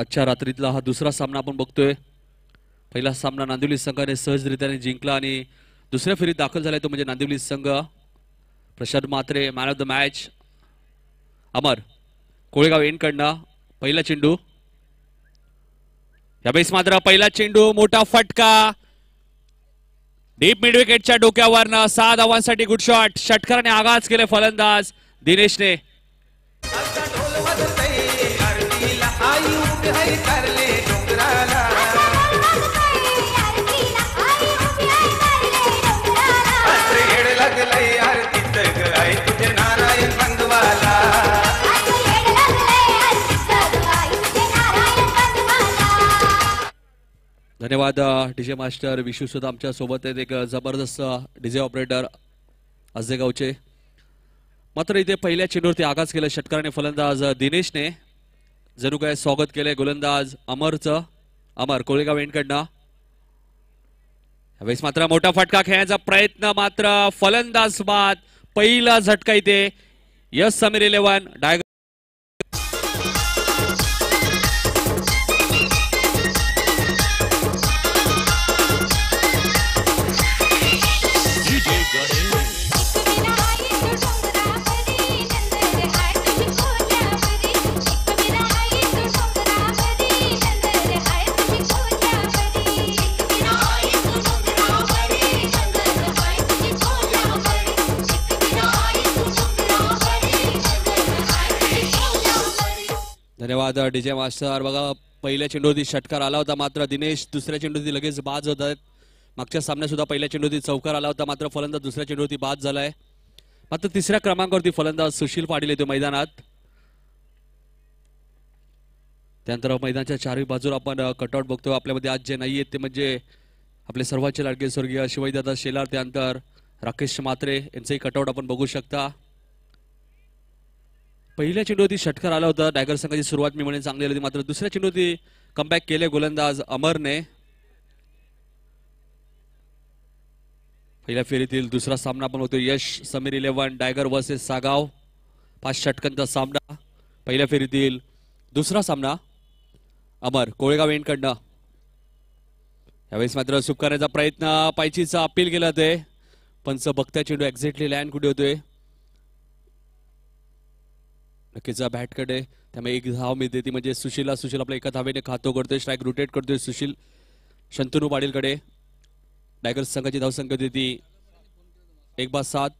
आजच्या रात्रीतला हा दुसरा सामना आपण बघतोय पहिला सामना नांदिवली संघाने सहजरित्याने जिंकला आणि दुसऱ्या फेरीत दाखल झालाय तो म्हणजे नांदिवली संघ Prashant Mhatre man of the match Amar Kolegaon एनकडनं पहिला चेंडू या बेस मात्र पहिला चेंडू मोठा फटका डीप मिडविकेटच्या डोक्यावरनं सहा धावांसाठी गुड शॉट षटकाराने आगाज केले फलंदाज दिनेशने धन्यवाद डीजे मास्टर विशु सुद्धा आमच्या सोबत आहेत एक जबरदस्त डीजे ऑपरेटर आजदेगावचे मात्र इथे पहिल्या चेंडूवरती आगाज केलं षटकाराने फलंदाज दिनेशने जणू काय स्वागत केलंय गोलंदाज अमरचं अमर कोळेगाव एंडकडनं यावेळेस मात्र मोठा फटका खेळण्याचा प्रयत्न मात्र फलंदाज बाद पहिला झटका इथे यस समीर इलेव्हन डायग धन्यवाद डीजे मास्टर बघा पहिल्या चेंडूवरती षटकार आला होता मात्र दिनेश दुसऱ्या चेंडूवरती लगेच बाद होत आहेत मागच्या सामन्यात सुद्धा पहिल्या चेंडूवरती चौकार आला होता मात्र फलंदाज दुसऱ्या चेंडूवरती बाद झालाय मात्र तिसऱ्या क्रमांकावरती फलंदाज सुशील पाटील येतो मैदानात त्यानंतर मैदानाच्या चारही बाजूला आपण कटआउट बघतो आपल्यामध्ये आज जे नाही आहेत ते म्हणजे आपले सर्वांचे लाडके स्वर्गीय दादा शेलार त्यानंतर राकेश मात्रे यांचंही कटआउट आपण बघू शकता पहिल्या चेंडूवरती षटकार आला होता टायगर संघाची सुरुवात मी म्हणे चांगली होती मात्र दुसऱ्या चेंडूवरती कमबॅक केले गोलंदाज अमरने पहिल्या फेरीतील दुसरा सामना पण होतो Yash Samir eleven tiger versus Sagaon पाच षटकांचा सामना पहिल्या फेरीतील दुसरा सामना अमर कोळेगाव एंडकडनं यावेळेस मात्र सुप करण्याचा प्रयत्न पायचीचा अपील केला ते पंच बघत्या चेंडू एक्झॅक्टली लँड कुठे होतोय जा बॅटकडे त्यामुळे एक धाव मी देते म्हणजे सुशीलला सुशील आपल्या एका धावेने खातो करतोय स्ट्राईक रोटेट करतोय सुशील शंतनू पाटीलकडे टायगर्स संघाची धावसंख्या देते एक बाद सात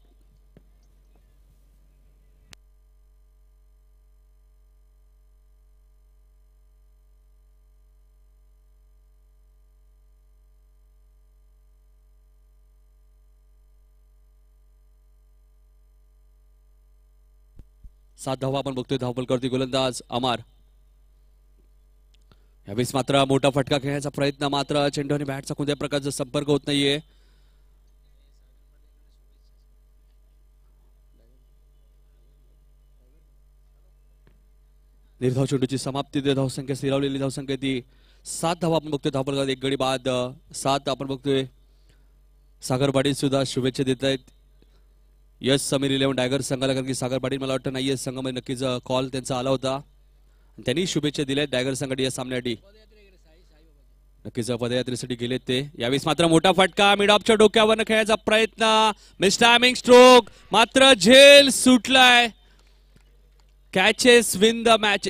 सात धावा आपण बघतोय धावपलकरती गोलंदाज अमार यावेळेस मात्र मोठा फटका खेळण्याचा प्रयत्न मात्र चेंडू आणि बॅटचा कोणत्या प्रकारचा संपर्क होत नाहीये निर्धाव चेंडूची समाप्ती ते धावसंख्या स्थिरावलेली धावसंख्या ती सात धावा आपण बघतोय धावपलकर एक गडी बाद सात आपण बघतोय सागरवाडी सुद्धा शुभेच्छा देत आहेत यस समीर इलेव्हन टायगर संघाला कारण की सागर पाटील मला वाटतं नाहीये संघामध्ये नक्कीच कॉल त्यांचा आला होता त्यांनी शुभेच्छा दिल्या डायगर संघाटी या सामन्यासाठी नक्कीच पदयात्रेसाठी गेले ते यावेळेस मात्र मोठा फटका मिडॉपच्या डोक्यावर खेळायचा प्रयत्न मिस टायमिंग स्ट्रोक मात्र झेल सुटलाय कॅचेस विन द मॅच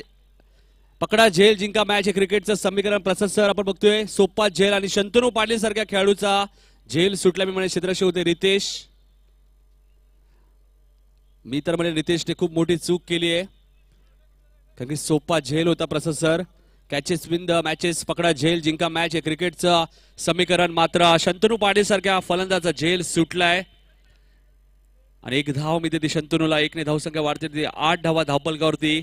पकडा झेल जिंका मॅच हे क्रिकेटचं समीकरण प्रसन्न सर आपण बघतोय सोप्पा झेल आणि शंतनू पाटील सारख्या खेळाडूचा झेल सुटला मी म्हणे क्षेत्रशी होते रितेश मी तर म्हणजे नितेशने खूप मोठी चूक केली आहे कारण की सोपा झेल होता Prasad sir catches win the matches पकडा झेल जिंका मॅच आहे क्रिकेटचं समीकरण मात्र शंतनू पाटील सारख्या फलंदाचा झेल सुटलाय आणि एक धाव मी देते शंतनूला एकने संख्या वाढते आठ धावा धावपलकावरती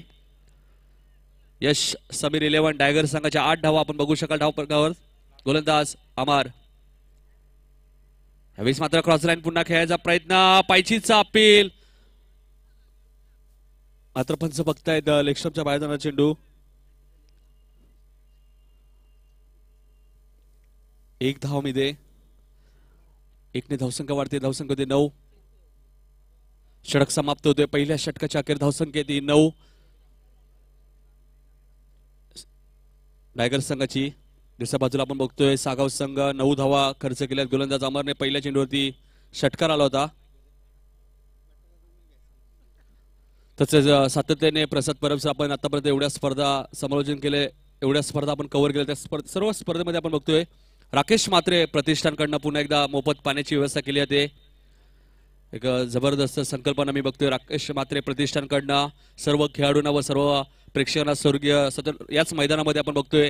यश समीर इलेव्हन टायगर संघाच्या आठ धावा आपण बघू शकाल धावपलकावर गोलंदाज अमार वीस मात्र क्रॉस लाईन पुन्हा खेळायचा प्रयत्न पायचीचा अपील मात्र पंच बघतायत लेक्स्टॉपच्या बाहेर चेंडू एक धाव मी दे एकने धावसंख्या वाढते धावसंख्या होते नऊ षटक समाप्त होते पहिल्या षटकाच्या अखेर धावसंख्या ती नऊ टायगर संघाची दुसऱ्या बाजूला आपण बघतोय सागाव संघ नऊ धावा खर्च केल्यात गोलंदाज अमरने पहिल्या चेंडूवरती षटकार आला होता तसेच सातत्याने प्रसाद परबचा आपण आतापर्यंत एवढ्या स्पर्धा समालोचन केले एवढ्या स्पर्धा आपण कव्हर केल्या त्या स्पर्धा सर्व स्पर्धेमध्ये आपण बघतोय राकेश मात्रे प्रतिष्ठानकडनं पुन्हा एकदा मोफत पाण्याची व्यवस्था केली जाते एक जबरदस्त संकल्पना मी बघतोय राकेश मात्रे प्रतिष्ठानकडनं सर्व खेळाडूंना व सर्व प्रेक्षकांना स्वर्गीय सतत याच मैदानामध्ये आपण बघतोय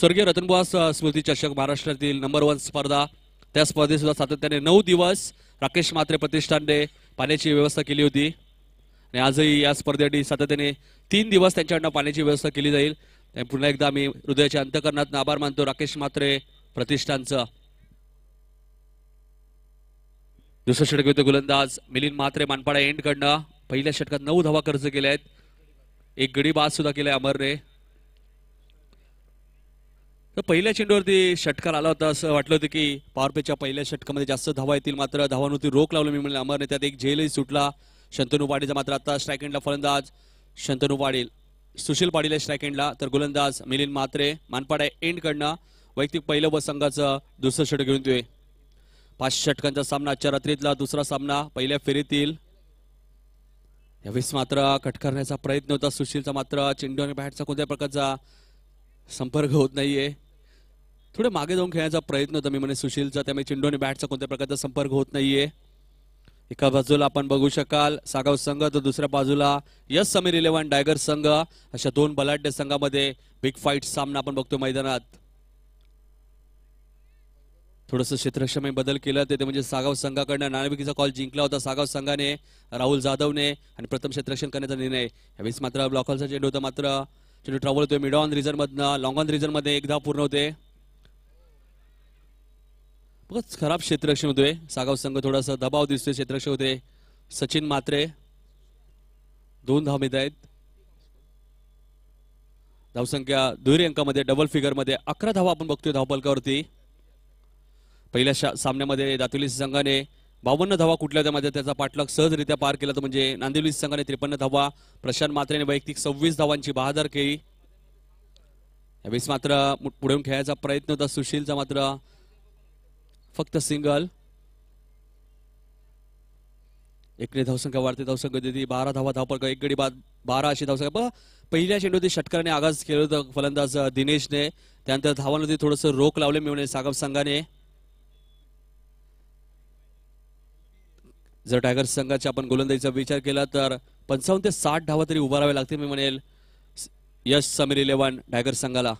स्वर्गीय रतनबुवास स्मृती चषक महाराष्ट्रातील नंबर वन स्पर्धा त्या स्पर्धेसुद्धा सातत्याने नऊ दिवस राकेश मात्रे प्रतिष्ठानने पाण्याची व्यवस्था केली होती आणि आजही या स्पर्धेसाठी सातत्याने तीन दिवस त्यांच्याकडनं पाण्याची व्यवस्था केली जाईल पुन्हा एकदा आम्ही हृदयाच्या अंतकरणात आभार मानतो राकेश मात्रे प्रतिष्ठानचं दुसरं षटक होतं गोलंदाज मिलिंद मात्रे मानपाडा एंड कडनं पहिल्या षटकात नऊ धावा खर्च केल्या आहेत एक गडी बाद सुद्धा केलाय अमरने तर पहिल्या चेंडूवरती षटकार आला होता असं वाटलं होतं की पॉवरपेच्या पहिल्या षटकामध्ये जास्त धावा येतील मात्र धावांवरती रोख लावलं मी म्हणलं अमरने त्यात एक झेलही सुटला शंतनू पाटीलचा मात्र आता स्ट्राईक एंडला फलंदाज शंतनू पाटील सुशील पाटील आहे स्ट्राईक एंडला तर गोलंदाज मिलिंद मात्रे मानपाडे एंडकडनं वैयक्तिक पहिलं व संघाचं दुसरं षटक घेऊन देऊ पाच षटकांचा सामना आजच्या रात्रीतला दुसरा सामना पहिल्या फेरीतील यावेळेस मात्र कट करण्याचा प्रयत्न होता सुशीलचा मात्र चेंडू आणि बॅटचा कोणत्याही प्रकारचा संपर्क होत नाहीये थोडं मागे जाऊन खेळण्याचा प्रयत्न होता मी म्हणे सुशीलचा त्यामुळे चेंडू आणि बॅटचा कोणत्या प्रकारचा संपर्क होत नाहीये एका बाजूला आपण बघू शकाल सागाव संघ तर दुसऱ्या बाजूला यस समीर इलेव्हन डायगर संघ अशा दोन बलाढ्य संघामध्ये बिग फाईट सामना आपण बघतो मैदानात थोडस क्षेत्रक्षमे बदल केला ते म्हणजे सागाव संघाकडनं नाणेबिकीचा कॉल जिंकला होता सागाव संघाने राहुल जाधवने आणि प्रथम क्षेत्रक्षण करण्याचा निर्णय यावेळेस मात्र ब्लॉकॉलचा चेंडू होता मात्र चेंडू ट्रॅव्हल होतोय मिड ऑन मधनं लॉंग ऑन मध्ये एकदा पूर्ण होते बघत खराब क्षेत्ररक्षण होतोय सागाव संघ थोडासा दबाव दिसतोय क्षेत्ररक्षक होते सचिन मात्रे दोन धाव मिळत आहेत धावसंख्या दुहेरी अंकामध्ये डबल फिगरमध्ये अकरा धावा आपण बघतोय धावपलकावरती पहिल्या सामन्यामध्ये दातुलीस संघाने बावन्न धावा कुठल्या त्यामध्ये त्याचा पाठलाग सहजरित्या पार केला तो म्हणजे नांदिवली संघाने त्रेपन्न धावा प्रशांत मात्रेने वैयक्तिक सव्वीस धावांची बहादर केली यावेळेस मात्र पुढे खेळायचा प्रयत्न होता सुशीलचा मात्र फक्त सिंगल एकने धावसंख्या वाढते धावसंख्या देते बारा धावा धावपर एक गडी बाद बारा अशी धावसंख्या पहिल्या ते षटकाराने आगाज केलं होतं फलंदाज दिनेशने त्यानंतर धावांमध्ये थोडंसं रोख लावले मिळवणे सागम संघाने जर टायगर संघाच्या आपण गोलंदाजीचा विचार केला तर पंचावन्न ते साठ धावा तरी उभारावे लागतील मी म्हणेल यश समीर इलेव्हन टायगर संघाला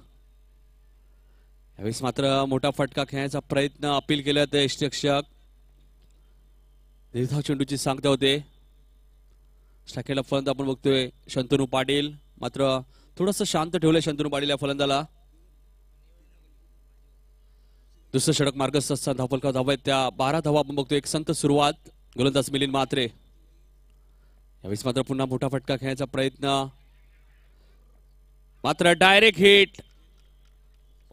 यावेळेस मात्र मोठा फटका खेळण्याचा प्रयत्न अपील केला ते यष्टीरक्षक चेंडूची सांगता होते शाखेला फलंदा आपण बघतोय शंतनू पाटील मात्र थोडस शांत ठेवलंय शंतनू पाटील या फलंदाला दुसरं षडक मार्ग असतात धावफलका धावा त्या बारा धावा आपण बघतोय एक संत सुरुवात गोलंदाज मिलीन मात्रे यावेळेस मात्र पुन्हा मोठा फटका खेळण्याचा प्रयत्न मात्र direct hit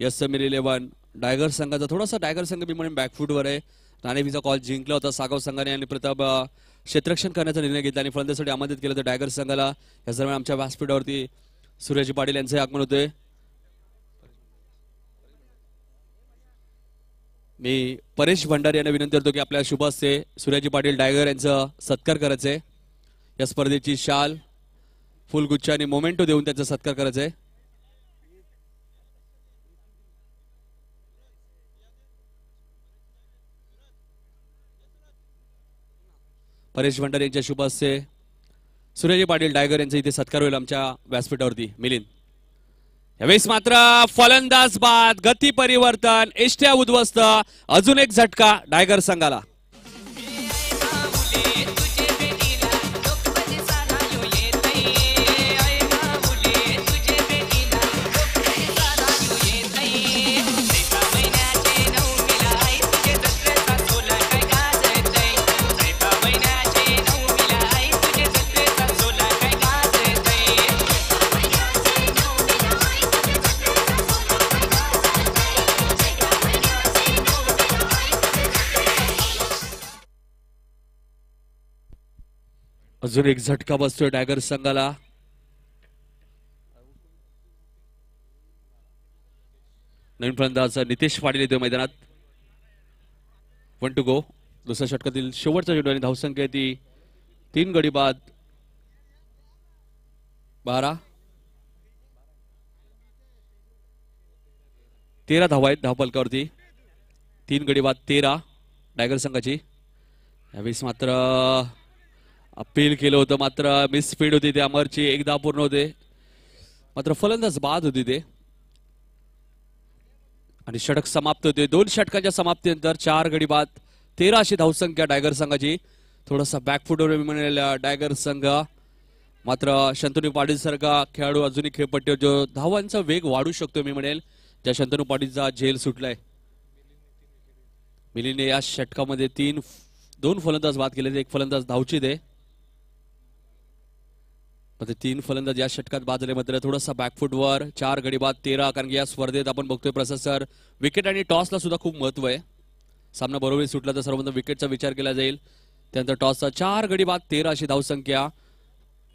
Yash Samir eleven tiger संघाचा थोडासा डायगर संघ मी म्हणून बॅकफूटवर आहे नाणेफीचा कॉल जिंकला होता सागाव संघाने आणि प्रताप क्षेत्ररक्षण करण्याचा निर्णय घेतला आणि फलंदासाठी आमंत्रित केलं होतं डायगर संघाला या दरम्यान आमच्या व्यासपीठावरती सूर्याजी पाटील यांचे आगमन होते मी परेश भंडारी यांना विनंती करतो की आपल्या शुभ असते सूर्याजी पाटील डायगर यांचा सत्कार करायचा आहे या स्पर्धेची शाल फुलगुच्छ आणि मोमेंटो देऊन त्यांचा सत्कार करायचा आहे परेश भंडारे यांच्या शुभ सुरेजी सूर्यजी पाटील टायगर यांचा इथे सत्कार होईल आमच्या व्यासपीठावरती मिलिंद यावेळेस मात्र फलंदाज बाद गती परिवर्तन एष्ट्या उद्ध्वस्त अजून एक झटका डायगर संघाला अजून एक झटका बसतोय डॅगर संघाला नवीन फलंदाज नितेश पाटील येतोय मैदानात वन टू गो दुसऱ्या षटकातील शेवटचा चेंडू आणि धावसंख्या ती तीन गडी बाद बारा तेरा धावा आहेत धावपलकावरती तीन गडी बाद तेरा डायगर संघाची यावेळेस मात्र अपील केलं होतं मात्र मिस फीड होती ते अमरची एकदा पूर्ण होते मात्र फलंदाज बाद होती ते आणि षटक समाप्त होते दोन षटकांच्या समाप्तीनंतर चार गडी बाद तेराशे धावसंख्या डायगर संघाची थोडासा बॅकफुटवर मिळालेला डायगर संघ मात्र शंतनू पाटील सारखा खेळाडू अजूनही खेळपट्टीवर जो धावांचा वेग वाढू शकतो मी म्हणेल त्या शंतनू पाटीलचा झेल सुटलाय मिलीने या षटकामध्ये तीन दोन फलंदाज बाद केले एक फलंदाज धावची दे मध्ये तीन फलंदाज या षटकात बाद मात्र थोडासा बॅकफुटवर चार गडीबाद तेरा कारण की या स्पर्धेत आपण बघतोय प्रसाद सर विकेट आणि टॉसला सुद्धा खूप महत्व आहे सामना बरोबर सुटला तर सर्वप्रथम विकेटचा विचार केला जाईल त्यानंतर टॉसचा चार गडीबाद तेरा अशी धावसंख्या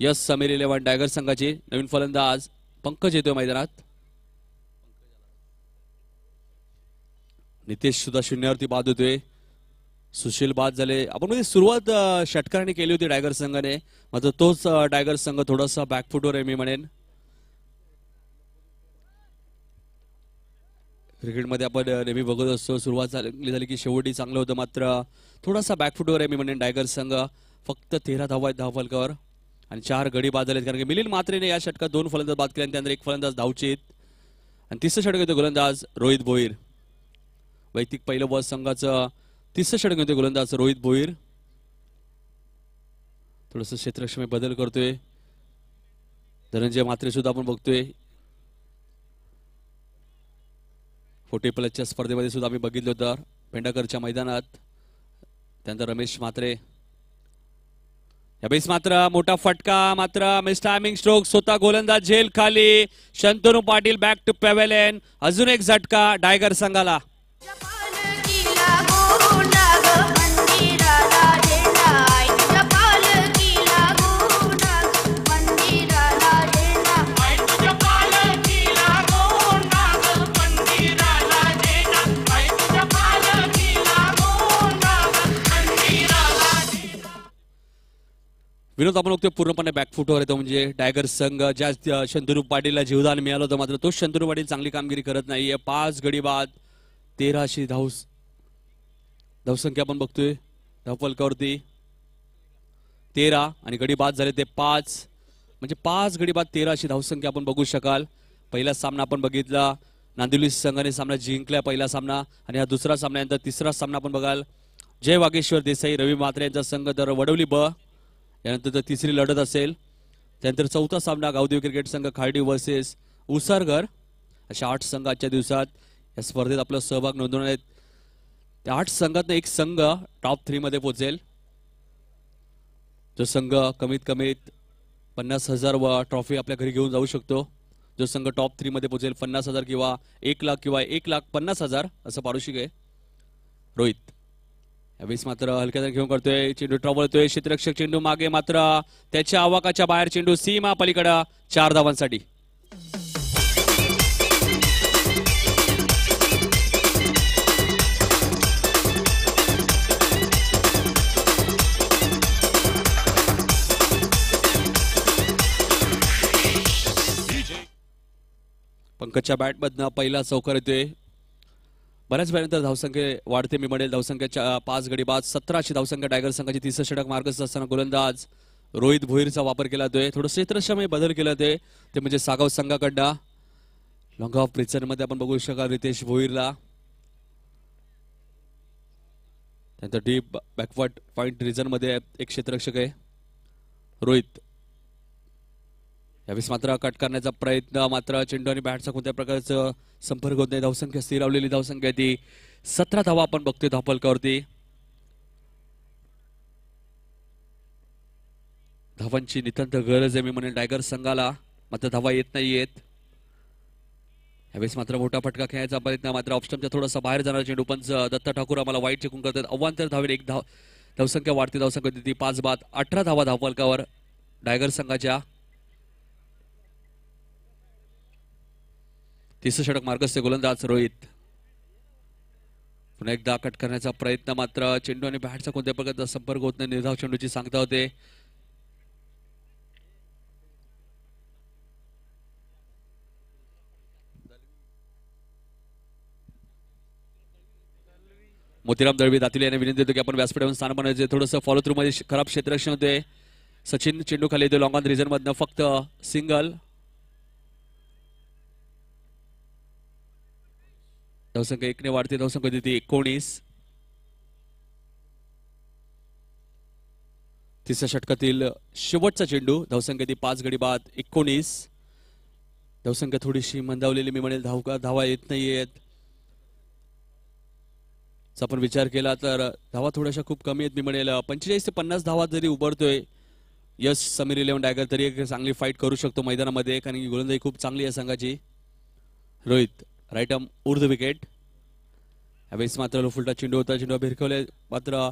यस समीर इलेव्हन टायगर संघाची नवीन फलंदाज पंकज येतोय मैदानात नितेश सुद्धा शून्यावरती बाद होतोय सुशील बाद झाले आपण म्हणजे सुरुवात षटकाराने केली होती टायगर संघाने मात्र तोच टायगर संघ थोडासा बॅकफुटवर आहे मी म्हणेन क्रिकेटमध्ये आपण नेहमी बघत असतो सुरुवात झाली झाली की शेवटी चांगलं होतं मात्र थोडासा बॅकफुटवर आहे मी म्हणेन टायगर संघ फक्त तेरा धावा आहेत धावफलकावर आणि चार गडी बाद झालेत कारण की मिलिंद मात्रेने या षटकात दोन फलंदाज बाद केले आणि त्यानंतर एक फलंदाज धावचीत आणि तिसरं षटक होतं गोलंदाज रोहित भोईर वैयक्तिक पहिलं बॉल संघाचं तिसऱ्या षटकामध्ये गोलंदाज रोहित भोईर थोडस मी बदल करतोय धनंजय मात्रे सुद्धा आपण बघतोय फोटे प्लसच्या स्पर्धेमध्ये सुद्धा आम्ही बघितलो तर पेंडाकरच्या मैदानात त्यानंतर रमेश मात्रे बेस मात्र मोठा फटका मात्र मिस टायमिंग स्ट्रोक स्वतः गोलंदाज झेल खाली Shantanu Patil back to pavilion अजून एक झटका डायगर संघाला विनोद आपण बघतोय पूर्णपणे बॅकफुटवर येतो म्हणजे टायगर संघ ज्या शंतनू पाटीलला जीवदान मिळालं होतं मात्र तो शंतनू पाटील चांगली कामगिरी करत नाहीये पाच गडी बाद तेराशे धाव धावसंख्या आपण बघतोय धावफलकावरती तेरा आणि गडी बाद झाले ते पाच म्हणजे पाच गडी बाद अशी धावसंख्या आपण बघू शकाल पहिला सामना आपण बघितला नांदिवली संघाने सामना जिंकला पहिला सामना आणि हा दुसरा सामना यांचा तिसरा सामना आपण बघाल जय वागेश्वर देसाई रवी मात्रे यांचा संघ तर वडवली ब यानंतर जर तिसरी लढत असेल त्यानंतर चौथा सामना गावदेव क्रिकेट संघ खार्डी वर्सेस उसारघर अशा आठ संघ आजच्या दिवसात या स्पर्धेत आपला सहभाग नोंदवणार आहेत त्या आठ संघातनं एक संघ टॉप थ्रीमध्ये पोहोचेल जो संघ कमीत कमीत पन्नास हजार व ट्रॉफी आपल्या घरी घेऊन जाऊ शकतो जो संघ टॉप थ्रीमध्ये पोचेल पन्नास हजार किंवा एक लाख किंवा एक लाख पन्नास हजार असं पारितोषिक आहे रोहित यावेळेस मात्र हलक्यात घेऊन करतोय चेंडू ट्रबलतोय क्षेत्ररक्षक चेंडू मागे मात्र त्याच्या आवाकाच्या बाहेर चेंडू सीमा पलीकडं चार धावांसाठी पंकजच्या बॅटमधनं पहिला चौकार येतोय बऱ्याच वेळेनंतर धावसंख्ये वाढते मी म्हणेल धावसंख्येच्या पाच गडी बाद सतराची धावसंख्या टायगर संघाची तिसरं षटक मार्गस्थ असताना गोलंदाज रोहित भोईरचा वापर केला जातोय थोडं क्षेत्रक्षमय बदल केला जातोय ते म्हणजे सागाव संघाकडनं लॉंग ऑफ प्रिचरमध्ये आपण बघू शकाल रितेश भोईरला त्यानंतर डीप बॅकवर्ड पॉईंट रिझनमध्ये एक क्षेत्ररक्षक आहे रोहित यावेळेस मात्र कट करण्याचा प्रयत्न मात्र चेंडू आणि बॅटचा कोणत्या प्रकारचं संपर्क होत नाही धावसंख्या स्थिरावलेली धावसंख्या ती सतरा धावा आपण बघतोय धावपलकावरती धावांची नितांत गरज आहे मी म्हणेल टायगर संघाला मात्र धावा येत नाहीयेत यावेळेस मात्र मोठा फटका खेळायचा प्रयत्न मात्र ऑप्शनच्या थोडासा बाहेर जाणारा चेंडू पंच दत्ता ठाकूर आम्हाला वाईट चेकून करतात अव्वांतर धावेल एक धाव धावसंख्या वाढते धावसंख्या ती पाच बाद अठरा धावा धावपलकावर टायगर संघाच्या तिसरं षटक मार्गस्थ गोलंदाज रोहित पुन्हा एकदा कट करण्याचा प्रयत्न मात्र चेंडू आणि बॅटचा कोणत्या प्रकारचा संपर्क होत नाही निर्धाव चेंडूची सांगता होते मोतीराम दळवी दातील यांनी विनंती देतो की आपण व्यासपीठावर स्थान बनवायचे थोडस फॉलो थ्रू मध्ये खराब क्षेत्र होते सचिन चेंडू खाली येतो लॉंग ऑन मधनं फक्त सिंगल धावसंख्या एकने वाढते धावसंख्या देते एकोणीस तिसऱ्या षटकातील शेवटचा चेंडू धावसंख्या ती पाच गडी बाद एकोणीस धावसंख्या थोडीशी मंदावलेली मी म्हणेल धावका धावा येत नाही नाहीयेत आपण विचार केला तर धावा थोड्याशा खूप कमी आहेत मी म्हणेल पंचेचाळीस ते पन्नास धावा जरी उभारतोय यश समीर इलेव्हन डायगर तरी एक चांगली फाईट करू शकतो मैदानामध्ये कारण की गोलंदाजी खूप चांगली आहे संघाची रोहित राईट अम विकेट यावेळेस मात्र लोफुलटा चेंडू होता चेंडू भिरकवले मात्र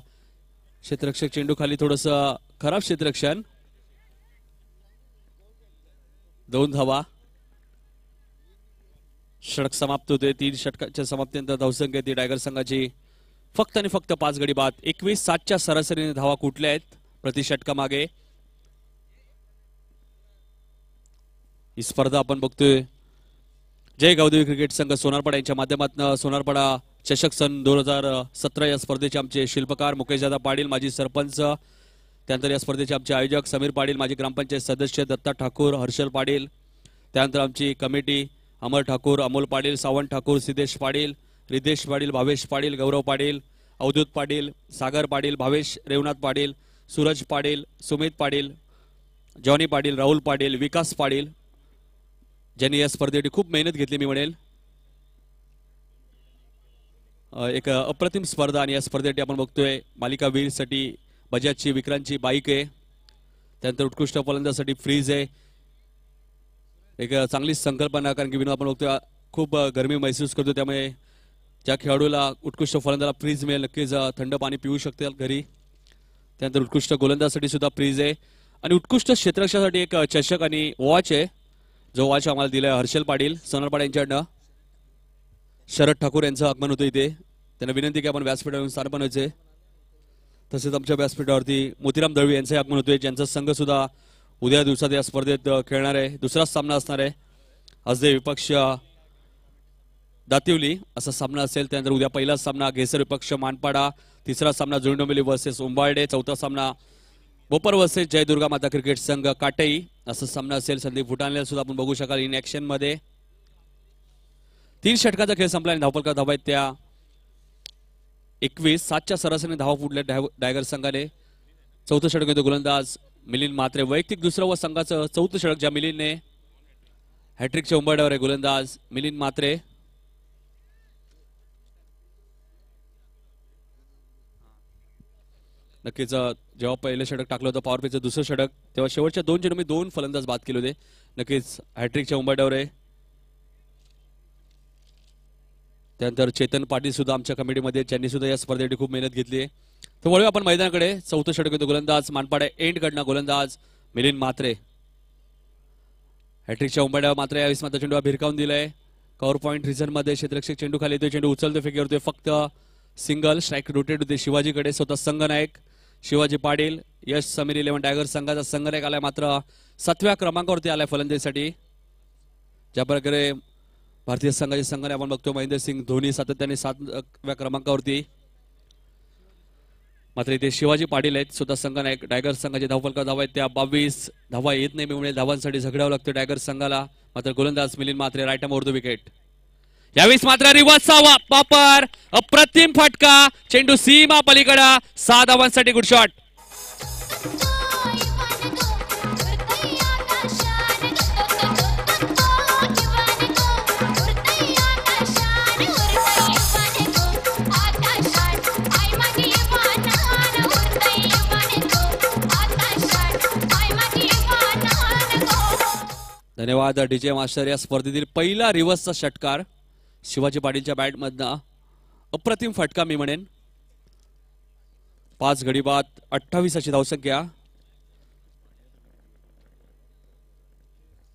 क्षेत्ररक्षक चेंडू खाली थोडस खराब क्षेत्ररक्षण दोन धावा षटक समाप्त होते तीन षटकाच्या समाप्तीनंतर धावसंख्या येते टायगर संघाची फक्त आणि फक्त पाच गडी बाद एकवीस सातच्या सरासरीने धावा कुठल्या आहेत प्रति मागे ही स्पर्धा आपण बघतोय जय गावदेवी क्रिकेट संघ सोनारपाडा यांच्या माध्यमातून सोनारपाडा चषक सन दोन हजार सतरा या स्पर्धेचे आमचे शिल्पकार मुकेशदादा पाटील माजी सरपंच त्यानंतर या स्पर्धेचे आमचे आयोजक समीर पाटील माजी ग्रामपंचायत सदस्य दत्ता ठाकूर हर्षल पाटील त्यानंतर आमची कमिटी अमर ठाकूर अमोल पाटील सावंत ठाकूर सिद्धेश पाटील रिदेश पाटील भावेश पाटील गौरव पाटील अवधूत पाटील सागर पाटील भावेश रेवनाथ पाटील सूरज पाटील सुमित पाटील जॉनी पाटील राहुल पाटील विकास पाटील ज्यांनी या स्पर्धेसाठी खूप मेहनत घेतली मी म्हणेल एक अप्रतिम स्पर्धा आणि या स्पर्धेसाठी आपण बघतोय मालिका वीरसाठी बजाजची विक्रांतची बाईक आहे त्यानंतर उत्कृष्ट फलंदाजासाठी फ्रीज आहे एक चांगली संकल्पना कारण की विनोद आपण बघतोय खूप गरमी महसूस करतो त्यामुळे ज्या खेळाडूला उत्कृष्ट फलंदाला फ्रीज मिळेल नक्कीच थंड पाणी पिऊ शकते घरी त्यानंतर उत्कृष्ट गोलंदाजासाठी सुद्धा फ्रीज आहे आणि उत्कृष्ट क्षेत्रक्षासाठी एक चषक आणि वॉच आहे जो वाच आम्हाला दिलाय हर्षल पाटील सोनारपाड यांच्याकडनं शरद ठाकूर यांचं आगमन होतं इथे त्यांना विनंती की आपण व्यासपीठावरून स्थानपन व्हायचे तसेच आमच्या व्यासपीठावरती मोतीराम दळवी यांचंही आगमन होतोय ज्यांचा संघ सुद्धा उद्या दिवसात या स्पर्धेत खेळणार आहे दुसराच सामना असणार आहे आज विपक्ष दातिवली असा सामना असेल त्यानंतर उद्या पहिला सामना घेसर विपक्ष मानपाडा तिसरा सामना जुळडोंबिली वर्सेस उंबाळडे चौथा सामना बोपर वसे जयदुर्गा माता क्रिकेट संघ काटई असं सामना असेल संदीप फुटाणले सुद्धा आपण बघू शकाल इन ऍक्शन मध्ये तीन षटकाचा खेळ संपला आणि धावपलका धावा आहेत त्या एकवीस सातच्या सरासरीने धावा फुटले डायगर संघाने चौथं षटक येतो गोलंदाज मिलिंद मात्रे वैयक्तिक दुसरं व संघाचं चौथं षटक ज्या मिलिंदने हॅट्रिकच्या उंबरड्यावर आहे गोलंदाज मिलिंद मात्रे नक्कीच जेव्हा पहिलं षटक टाकलं होतं पॉवर प्लेचं दुसरं षटक तेव्हा शेवटच्या दोन चेंडू मी दोन फलंदाज बाद केले होते नक्कीच हॅट्रिकच्या उंबाड्यावर त्यानंतर चेतन पाटील सुद्धा आमच्या कमिटीमध्ये त्यांनी सुद्धा या स्पर्धेसाठी खूप मेहनत घेतली आहे तर वळूया आपण मैदानाकडे चौथं षटक येतो गोलंदाज मानपाडा एंड कडना गोलंदाज मिलिंद मात्रे हॅट्रिकच्या उंबाड्यावर मात्र यावेळेस मात्र चेंडू भिरकावून दिलाय कवर पॉईंट मध्ये क्षेत्रक्षक चेंडू खाली येतोय चेंडू उचलतो फेकीवरतोय फक्त सिंगल स्ट्राईक रोटेट होते शिवाजीकडे स्वतः संघ नायक शिवाजी पाटील यश समीर इलेव्हन टायगर संघाचा संघरेख आलाय मात्र सातव्या क्रमांकावरती आलाय फलंदाजीसाठी ज्या प्रकारे भारतीय संघाचे संघने आपण बघतो महेंद्र सिंग धोनी सातत्याने सातव्या क्रमांकावरती मात्र इथे शिवाजी पाटील आहेत सुद्धा नाही टायगर संघाचे धावफलका धावा आहेत त्या बावीस धावा येत नाही मिळणे धावांसाठी झगडावं लागतं टायगर संघाला मात्र गोलंदाज मिलिंद मात्रे रायटामोर्द विकेट यावेळी मात्र रिवाजचा वापर अप्रतिम फटका चेंडू सीमा पलीकडा सहा धावांसाठी गुडशॉट धन्यवाद डीजे मास्टर या स्पर्धेतील पहिला रिव्हर्सचा षटकार शिवाजी पाटीलच्या बॅटमधनं अप्रतिम फटका मी म्हणेन पाच गडी बाद अठ्ठावीस अशी धावसंख्या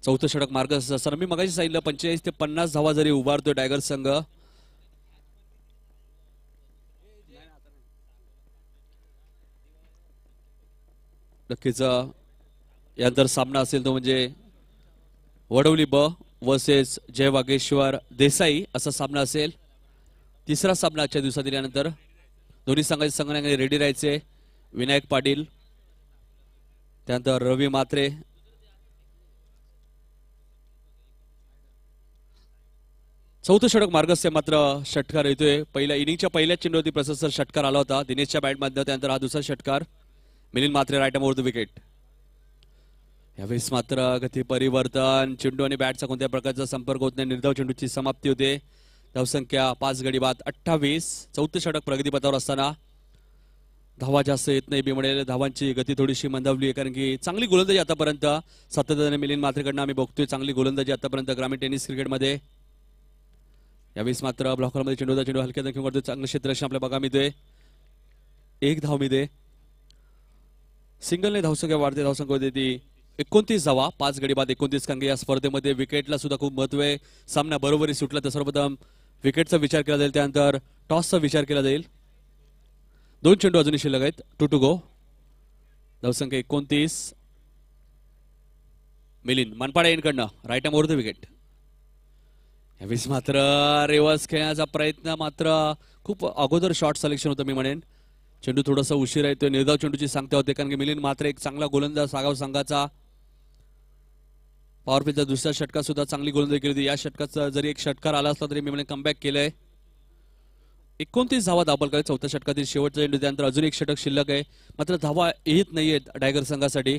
चौथं षटक मार्ग असताना मी मगाशी सांगितलं पंचेचाळीस ते पन्नास धावा जरी उभारतोय टायगर संघ नक्कीच यानंतर सामना असेल तो म्हणजे वडवली ब वर्सेस जय वागेश्वर देसाई असा सामना असेल तिसरा सामना आजच्या दिवसात दिल्यानंतर दोन्ही संघाचे संघाने रेडी राहायचे विनायक पाटील त्यानंतर रवी मात्रे चौथं षटक मार्गस्य मात्र षटकार येतोय पहिल्या इनिंगच्या पहिल्याच चेंडूवरती प्रशस्त षटकार आला होता दिनेशच्या बॅटमधनं त्यानंतर हा दुसरा षटकार मिलिंद मात्रे द विकेट यावेळेस मात्र गती परिवर्तन चेंडू आणि बॅटचा कोणत्या प्रकारचा संपर्क होत नाही निर्धाव चेंडूची समाप्ती होते धावसंख्या पाच गडी बाद अठ्ठावीस चौथे षटक प्रगतीपथावर असताना धावा जास्त येत नाही म्हणे धावांची गती थोडीशी मंदावली आहे कारण की चांगली गोलंदाजी आतापर्यंत सातत्याने मिलीन मात्रेकडनं आम्ही बघतोय चांगली गोलंदाजी आतापर्यंत ग्रामीण टेनिस क्रिकेटमध्ये यावेळेस मात्र ब्लॉकरमध्ये चेंडूचा चेंडू हलक्या दखील करतो चांगलं क्षेत्ररक्षण आपल्या बघा दे एक धाव सिंगल सिंगलने धावसंख्या वाढते धावसंख्या होते ती एकोणतीस धावा पाच बाद एकोणतीस कांगे या स्पर्धेमध्ये विकेटला सुद्धा खूप महत्व आहे सामना बरोबरी सुटला तर सर्वप्रथम विकेटचा विचार केला जाईल त्यानंतर टॉसचा विचार केला जाईल दोन चेंडू अजूनही शिल्लक आहेत टू टू गो धावसंख्या एकोणतीस मिलिंद मनपाडा यांकडनं राईट अँड ओव्हर द विकेट यावेळेस मात्र रिव्हर्स खेळण्याचा प्रयत्न मात्र खूप अगोदर शॉर्ट सिलेक्शन होतं मी म्हणेन चेंडू थोडासा उशीर आहे तो निर्धाव चेंडूची सांगते होते कारण की मिलिंद मात्र एक चांगला गोलंदाज सागाव संघाचा पॉवरफिलचा दुसऱ्या षटका सुद्धा चांगली गोलंदाजी केली होती या षटकाचा जरी एक षटकार आला असला तरी मेमने कमबॅक केलंय एकोणतीस धावा दाबल करायला चौथ्या षटकातील शेवटचा चेंडू त्यानंतर अजून एक षटक शिल्लक आहे मात्र धावा येत नाहीयेत डायगर संघासाठी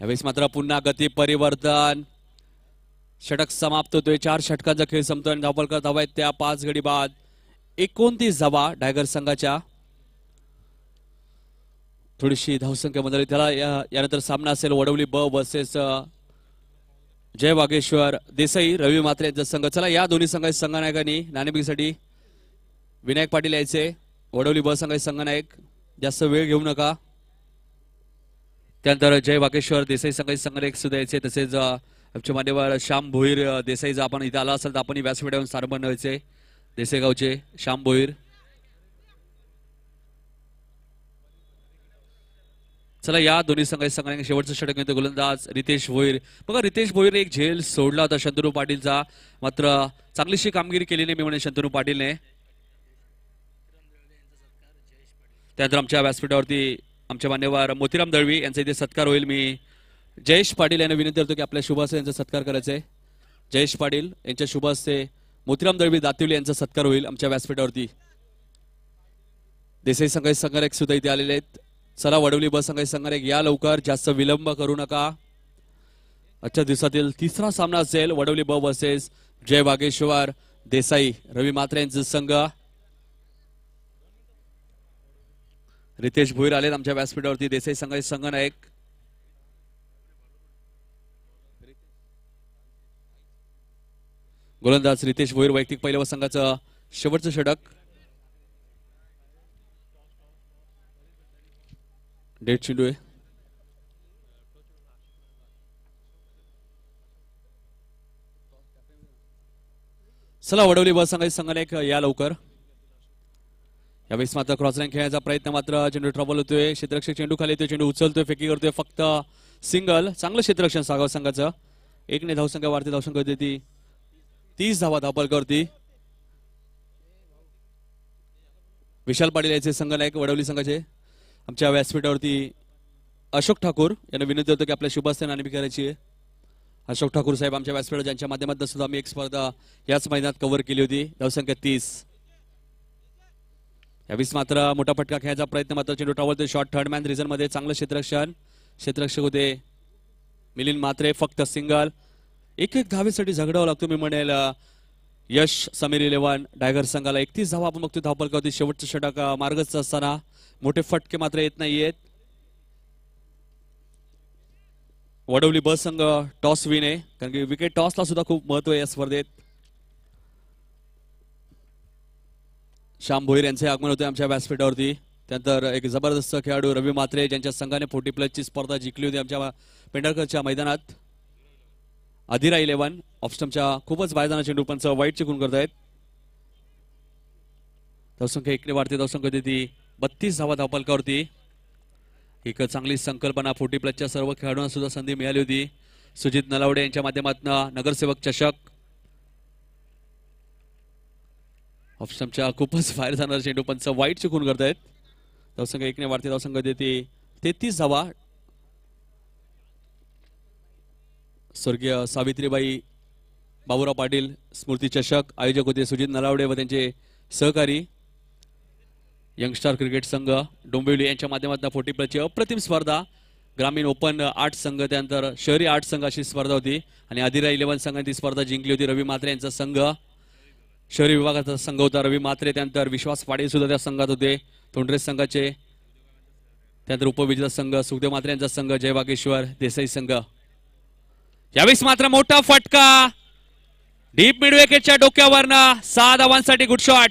यावेळेस मात्र पुन्हा गती परिवर्तन षटक समाप्त होतोय चार षटकांचा खेळ संपतो आणि धावलकर धावा आहेत त्या पाच गडी बाद एकोणतीस धावा डायगर संघाच्या थोडीशी धावसंख्या बदलली त्याला या यानंतर सामना असेल वडवली ब वर्सेस जय वागेश्वर देसाई रवी मात्रे यांचा संघ चला या दोन्ही संघाचे संघनायकांनी नाणेबीसाठी विनायक पाटील यायचे वडवली ब संघाचे संघनायक जास्त वेळ घेऊ नका त्यानंतर जय वागेश्वर देसाई संघाचे संघनायक सुद्धा यायचे तसेच आमचे मान्यवर श्याम भोईर देसाई जर आपण इथे आला असेल तर आपण व्यासपीठावरून सार बनवायचे देसाईगावचे श्याम भोईर चला या दोन्ही संघाच्या संघाने शेवटचं षटक येतो गोलंदाज रितेश भोईर बघा रितेश भोईर एक झेल सोडला होता शंतनू पाटीलचा मात्र चांगलीशी कामगिरी केली नाही मी म्हणे शंतनू पाटीलने त्यानंतर आमच्या व्यासपीठावरती आमच्या मान्यवर मोतीराम दळवी यांचा इथे सत्कार होईल मी जयेश पाटील यांना विनंती करतो की आपल्या शुभास यांचा सत्कार करायचा आहे जयेश पाटील यांच्या शुभासते मोतीराम दळवी दातिवले यांचा सत्कार होईल आमच्या व्यासपीठावरती देसाई संघाचे एक सुद्धा इथे आलेले आहेत चला वडवली बस संघाची संघाने या लवकर जास्त विलंब करू नका आजच्या दिवसातील तिसरा सामना असेल वडवली ब बसेस जय बागेश्वर देसाई रवी मात्रे यांचे संघ रितेश भोईर आलेत आमच्या व्यासपीठावरती देसाई संघाचे संघनायक गोलंदाज रितेश भोईर वैयक्तिक पहिल्या संघाचं शेवटचं षटक डेट चेंडू आहे चला वडवली बस संघाची एक या लवकर यावेळेस मात्र क्रॉस रँक खेळण्याचा प्रयत्न मात्र चेंडू ट्रबल होतोय क्षेत्रक्षक चेंडू खाली येतोय चेंडू उचलतोय फेकी करतोय फक्त सिंगल चांगलं क्षेत्रक्षण सागाव संघाचं एक ने धावसंख्या वाढते धावसंख्या होते ती तीस धावा करते विशाल पाटील यायचे संघ नायक वडवली संघाचे आमच्या व्यासपीठावरती अशोक ठाकूर यांना विनंती होतो की आपल्या शुभास्थान आणवी करायची आहे अशोक ठाकूर साहेब आमच्या व्यासपीठ ज्यांच्या माध्यमातून सुद्धा आम्ही एक स्पर्धा याच महिन्यात कव्हर केली होती धावसंख्या तीस यावीस मात्र मोठा फटका खेळायचा प्रयत्न मात्र चेंडू शॉर्ट थर्ड मॅन मध्ये चांगलं क्षेत्रक्षण क्षेत्रक्षक होते मिलिंद मात्रे फक्त सिंगल एक एक धावेसाठी झगडावं लागतो मी म्हणेल यश समीर इलेव्हन डायगर संघाला एकतीस धावा आपण बघतो धावपल्का होती शेवटचा षटक मार्गच असताना मोठे फटके मात्र येत नाहीयेत वडवली बस संघ टॉस विने कारण की विकेट टॉसला सुद्धा खूप महत्व आहे या स्पर्धेत श्याम भोईर यांचे आगमन होते आमच्या व्यासपीठावरती त्यानंतर एक जबरदस्त खेळाडू रवी मात्रे ज्यांच्या संघाने फोर्टी प्लसची स्पर्धा जिंकली होती आमच्या पेंढारकरच्या मैदानात अधिरा इलेव्हन ऑफस्टमच्या खूपच बायदाना चेंडू पंच वाईट चिकून करत आहेत धावसंख्या एकने वाढते धावसंख्या देते बत्तीस धावा धावपालकावरती एक चांगली संकल्पना फोर्टी प्लसच्या सर्व खेळाडूंना सुद्धा संधी मिळाली होती सुजित नलावडे यांच्या माध्यमातून नगरसेवक चषक ऑप्शनच्या खूपच फायर जाणार चेंडू पंच वाईट चुकून करतायत धावसंघ एकने वाढते धावसंघ देते तेहतीस धावा स्वर्गीय सावित्रीबाई बाबुराव पाटील स्मृती चषक आयोजक होते सुजित नलावडे व त्यांचे सहकारी यंगस्टार क्रिकेट संघ डोंबिवली यांच्या माध्यमातून फोर्टी प्लसची अप्रतिम स्पर्धा ग्रामीण ओपन आठ संघ त्यानंतर शहरी आठ संघ अशी स्पर्धा होती आणि आदिरा इलेव्हन संघाने ती स्पर्धा जिंकली होती रवी मात्रे यांचा संघ शहरी विभागाचा संघ होता रवी मात्रे त्यानंतर विश्वास पाडे सुद्धा त्या संघात होते तोंडरे संघाचे त्यानंतर उपविजेता संघ सुखदेव मात्रे यांचा संघ जय बागेश्वर देसाई संघ यावेळेस मात्र मोठा फटका डीप मिडवेकेटच्या डोक्यावरनं सहा धावांसाठी गुडशॉट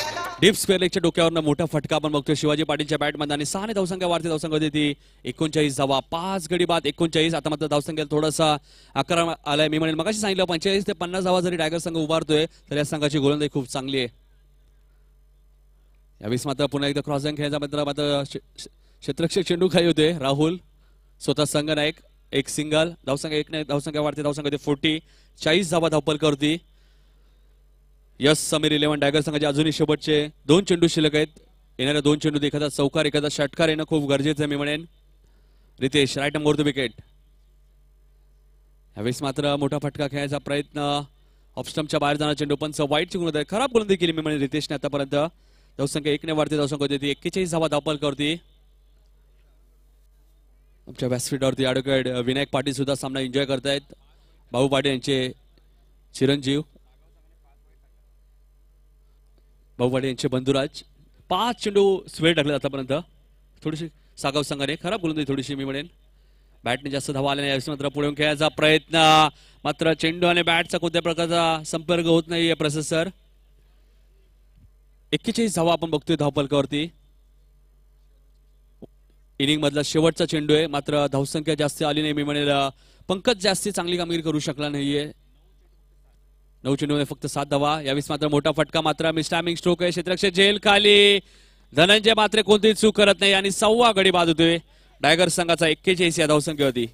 डीप स्पेलेकच्या डोक्यावरनं मोठा फटका आपण बघतोय शिवाजी पाटीलच्या बॅटमध्ये आणि सहाने धावसंख्या वाढते धावसंख्या ती एकोणचाळीस धावा पाच गडी बाद एकोणचाळीस आता मात्र धावसंख्या थोडासा अकरा आलाय मी म्हणेल मगाशी सांगितलं पंचेचाळीस ते पन्नास धावा जरी टायगर संघ उभारतोय तर या संघाची गोलंदाजी खूप चांगली आहे यावेळेस मात्र पुन्हा एकदा क्रॉसिंग खेळायचा मात्र मात्र क्षेत्रक्षक चेंडू खाई होते राहुल स्वतः संघ नायक एक सिंगल धावसंख्या एक नाही धावसंख्या वाढते धावसंख्या होते फोर्टी चाळीस धावा धावपल करती यस समीर इलेव्हन टायगर संघाचे अजूनही शेवटचे दोन चेंडू शिल्लक आहेत येणाऱ्या दोन चेंडूत एखादा चौकार एखादा षटकार येणं खूप गरजेचं आहे मी म्हणेन Ritesh right number the wicket ह्यावेळेस मात्र मोठा फटका खेळायचा प्रयत्न ऑफस्टमच्या बाहेर जाणार चेंडू पण वाईट चिकून खराब गोलंदी केली मी म्हणेन रितेशने आतापर्यंत धावसंख्या एकने वाढते धावसंख्या होती एक्केचाळीस धावा धापल करती आमच्या व्यासपीठावरती ॲडव्होकेट विनायक पाटील सुद्धा सामना एन्जॉय करतायत भाऊ पाटील यांचे चिरंजीव भाऊवाडे यांचे बंधुराज पाच चेंडू स्वेट टाकले आतापर्यंत थोडीशी सागाव संघाने खराब गोलंदाजी थोडीशी मी म्हणेन बॅटने जास्त धावा आले नाही मात्र पुढे खेळायचा प्रयत्न मात्र चेंडू आणि बॅटचा कोणत्या प्रकारचा संपर्क होत नाहीये प्रोसेसर एक्केचाळीस धावा आपण बघतोय धावपलकावरती इनिंग मधला शेवटचा चेंडू आहे मात्र धावसंख्या जास्त आली नाही मी म्हणेल पंकज जास्ती चांगली कामगिरी करू शकला नाहीये नऊ चेंडूमध्ये फक्त सात धावा यावीस मात्र मोठा फटका मात्र मी स्टॅमिंग स्ट्रोक आहे क्षेत्रक्ष जेल खाली धनंजय मात्र कोणतीच चूक करत नाही आणि सव्वा गडी बाद होते डायगर संघाचा एक्केचाळीस या होती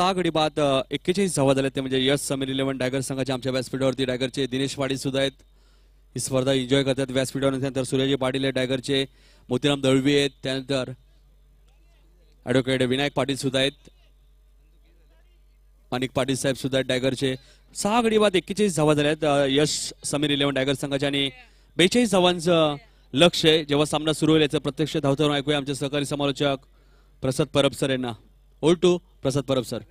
सहा गडी बाद एक्केचाळीस धावा झाल्या ते म्हणजे यश समीर इलेव्हन टायगर संघाच्या आमच्या व्यासपीठावरती टायगरचे दिनेश वाडी सुद्धा आहेत ही स्पर्धा एन्जॉय करतात व्यासपीठावर त्यानंतर सूर्यजी पाटील आहे टायगरचे मोतीराम दळवी आहेत त्यानंतर ॲडव्होकेट विनायक पाटील सुद्धा आहेत माणिक पाटील साहेब सुद्धा आहेत टायगरचे सहा गडी बाद एक्केचाळीस धावा झाल्यात यश समीर इलेव्हन टायगर संघाच्या आणि बेचाळीस धावांचं लक्ष आहे जेव्हा सामना सुरू होईल याचं प्रत्यक्ष धावताना ऐकूया आमचे सहकारी समालोचक प्रसाद परब सर यांना over to Prasad Parab sir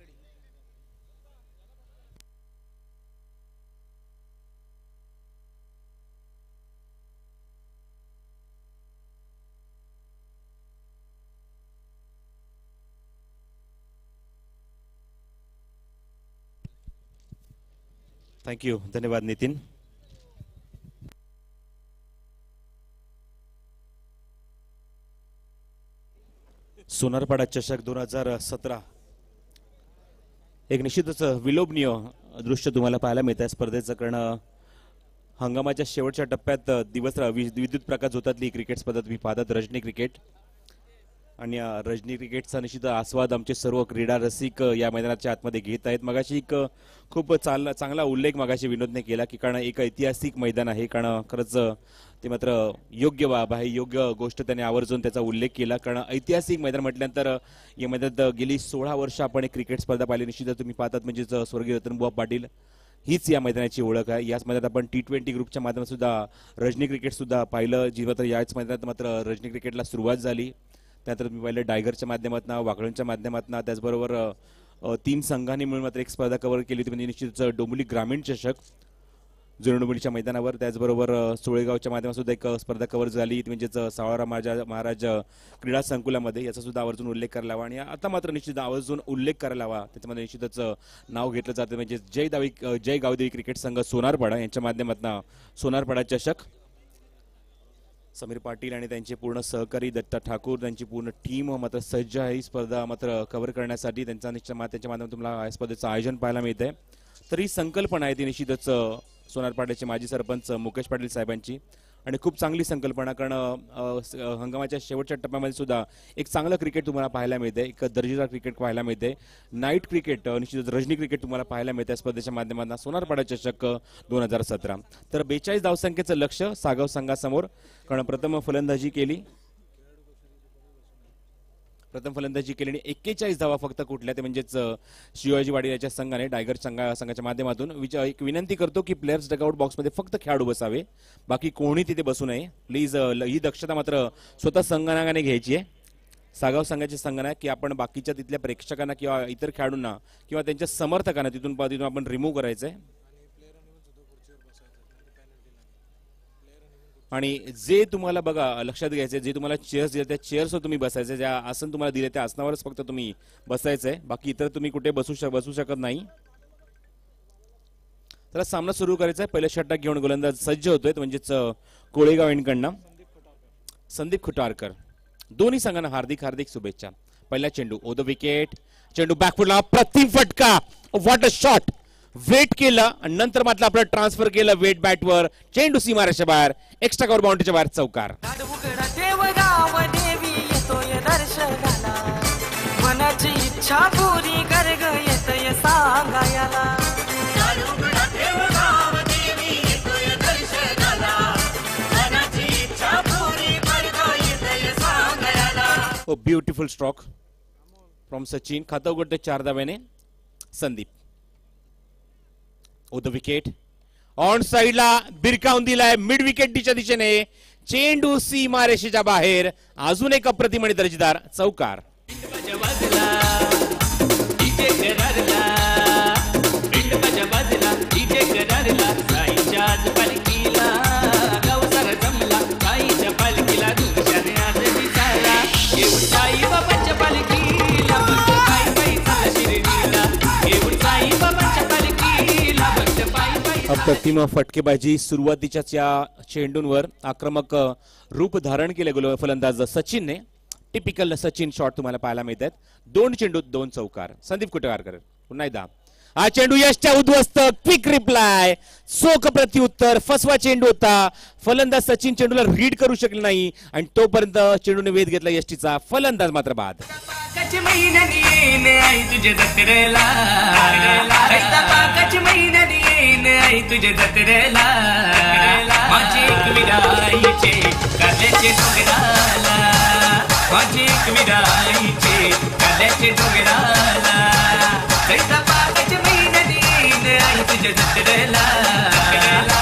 thank you धन्यवाद नितीन सोनारपाडा चषक दोन हजार सतरा एक निश्चितच विलोभनीय दृश्य तुम्हाला पाहायला मिळत आहे स्पर्धेचं कारण हंगामाच्या शेवटच्या टप्प्यात दिवस विद्युत प्रकाश होतातली क्रिकेट स्पर्धा तुम्ही पाहतात रजनी क्रिकेट आणि रजनी क्रिकेटचा निश्चित आस्वाद आमचे सर्व क्रीडा रसिक या मैदानाच्या आतमध्ये घेत आहेत मगाशी एक खूप चांगला चांगला उल्लेख मगाशी विनोदने केला की कारण एक ऐतिहासिक मैदान आहे कारण खरंच ते मात्र योग्य बाब आहे योग्य गोष्ट त्याने आवर्जून त्याचा उल्लेख केला कारण ऐतिहासिक मैदान म्हटल्यानंतर या मैदानात गेली सोळा वर्ष आपण एक क्रिकेट स्पर्धा पाहिली निश्चित तुम्ही पाहतात म्हणजेच स्वर्गीय रतनबुवा पाटील हीच या मैदानाची ओळख आहे याच मैदानात आपण टी ट्वेंटी ग्रुपच्या माध्यमात सुद्धा रजनी क्रिकेट सुद्धा पाहिलं जी मात्र याच मैदानात मात्र रजनी क्रिकेटला सुरुवात झाली त्यानंतर तुम्ही पाहिलं डायगरच्या माध्यमातून वाकळूंच्या माध्यमातून त्याचबरोबर तीन संघांनी मिळून मात्र एक स्पर्धा कव्हर केली होती म्हणजे निश्चितच डोंबुली ग्रामीण चषक जुने डोंबुलीच्या मैदानावर त्याचबरोबर सोळेगावच्या सुद्धा एक स्पर्धा कव्हर झाली म्हणजेच सावळा महाराजा महाराज क्रीडा संकुलामध्ये याचा सुद्धा आवर्जून उल्लेख करायला हवा आणि आता मात्र निश्चित आवर्जून उल्लेख करायला हवा त्याच्यामध्ये निश्चितच नाव घेतलं जातं म्हणजे जय दावी जय गावदेवी क्रिकेट संघ सोनारपाडा यांच्या माध्यमातून सोनारपाडा चषक समीर पाटील आणि त्यांचे पूर्ण सहकारी दत्ता ठाकूर त्यांची पूर्ण टीम मात्र सज्ज आहे ही स्पर्धा मात्र कव्हर करण्यासाठी त्यांचा निश्चित त्यांच्या माध्यमातून तुम्हाला या स्पर्धेचं आयोजन पाहायला मिळत आहे तर ही संकल्पना आहे ती निश्चितच सोनार पाटीलचे माजी सरपंच मुकेश पाटील साहेबांची आणि खूप चांगली संकल्पना कारण हंगामाच्या शेवटच्या टप्प्यामध्ये सुद्धा एक चांगलं क्रिकेट तुम्हाला पाहायला मिळते एक दर्जेदार क्रिकेट पाहायला मिळते नाईट क्रिकेट निश्चितच रजनी क्रिकेट तुम्हाला पाहायला मिळते स्पर्धेच्या माध्यमातून सोनारपाडा चषक दोन हजार सतरा तर बेचाळीस धावसंख्येचं लक्ष सागाव संघासमोर कारण प्रथम फलंदाजी केली प्रथम फलंदाजी केली आणि एक्केचाळीस धावा फक्त कुठल्या ते म्हणजेच शिवाजी वाडी याच्या संघाने टायगर संघा संघाच्या माध्यमातून विचार एक विनंती करतो की प्लेयर्स डगआउट बॉक्समध्ये फक्त खेळाडू बसावे बाकी कोणी तिथे बसू नये प्लीज ही दक्षता मात्र स्वतः संगणकाने घ्यायची आहे सागाव संघाची संघाना की आपण बाकीच्या तिथल्या प्रेक्षकांना किंवा इतर खेळाडूंना किंवा त्यांच्या समर्थकांना तिथून तिथून आपण रिमूव्ह करायचं आहे आणि जे तुम्हाला बघा लक्षात घ्यायचं जे तुम्हाला चेअर्स दिले त्या चेअर्सवर तुम्ही बसायचं ज्या आसन तुम्हाला दिले त्या आसनावरच फक्त तुम्ही बसायचं आहे बाकी इतर तुम्ही कुठे बसू शक बसू शकत नाही तर सामना सुरू करायचा आहे पहिल्या षटक घेऊन गोलंदाज सज्ज होतोय म्हणजेच कोळेगाव इंडकडनं संदीप खुटारकर दोन्ही संघांना हार्दिक हार्दिक शुभेच्छा पहिला चेंडू ओ द विकेट चेंडू बॅकफुटला प्रतिम फटका वॉट अ शॉट वेट केलं नंतर मात्र आपलं ट्रान्सफर केलं वेट बॅटवर चेंडू सी मारायच्या बाहेर एक्स्ट्रा कव्हर बाउंड्रीच्या बाहेर चौकार ब्युटिफुल स्ट्रॉक फ्रॉम सचिन खातं उघडते चार धाव्याने संदीप ओद विकेट ऑन साईडला बिरकावून दिलाय मिड विकेटच्या दिशेने चेंडू सी सीमारेषेच्या बाहेर अजून एक अप्रतिमणी दर्जेदार चौकार अप्रतिम फटकेबाजी सुरुवातीच्याच या चेंडूंवर आक्रमक रूप धारण केले गेलो फलंदाज सचिनने टिपिकल सचिन शॉट तुम्हाला पाहायला मिळत आहेत दोन चेंडूत दोन चौकार संदीप कुटकारकर पुन्हा एकदा हा चेंडू यशच्या उद्ध्वस्त क्विक रिप्लाय चोख प्रत्युत्तर फसवा चेंडू होता फलंदाज सचिन चेंडूला रीड करू शकले नाही आणि तोपर्यंत चेंडूने वेध घेतला यष्टीचा फलंदाज मात्र बाद येईन आई तुझे जत्रेला माझी एक विराईचे काल्याचे डोंगराला माझी एक विराईचे काल्याचे डोंगराला कैसा पाच महिना देईन आई तुझे जत्रेला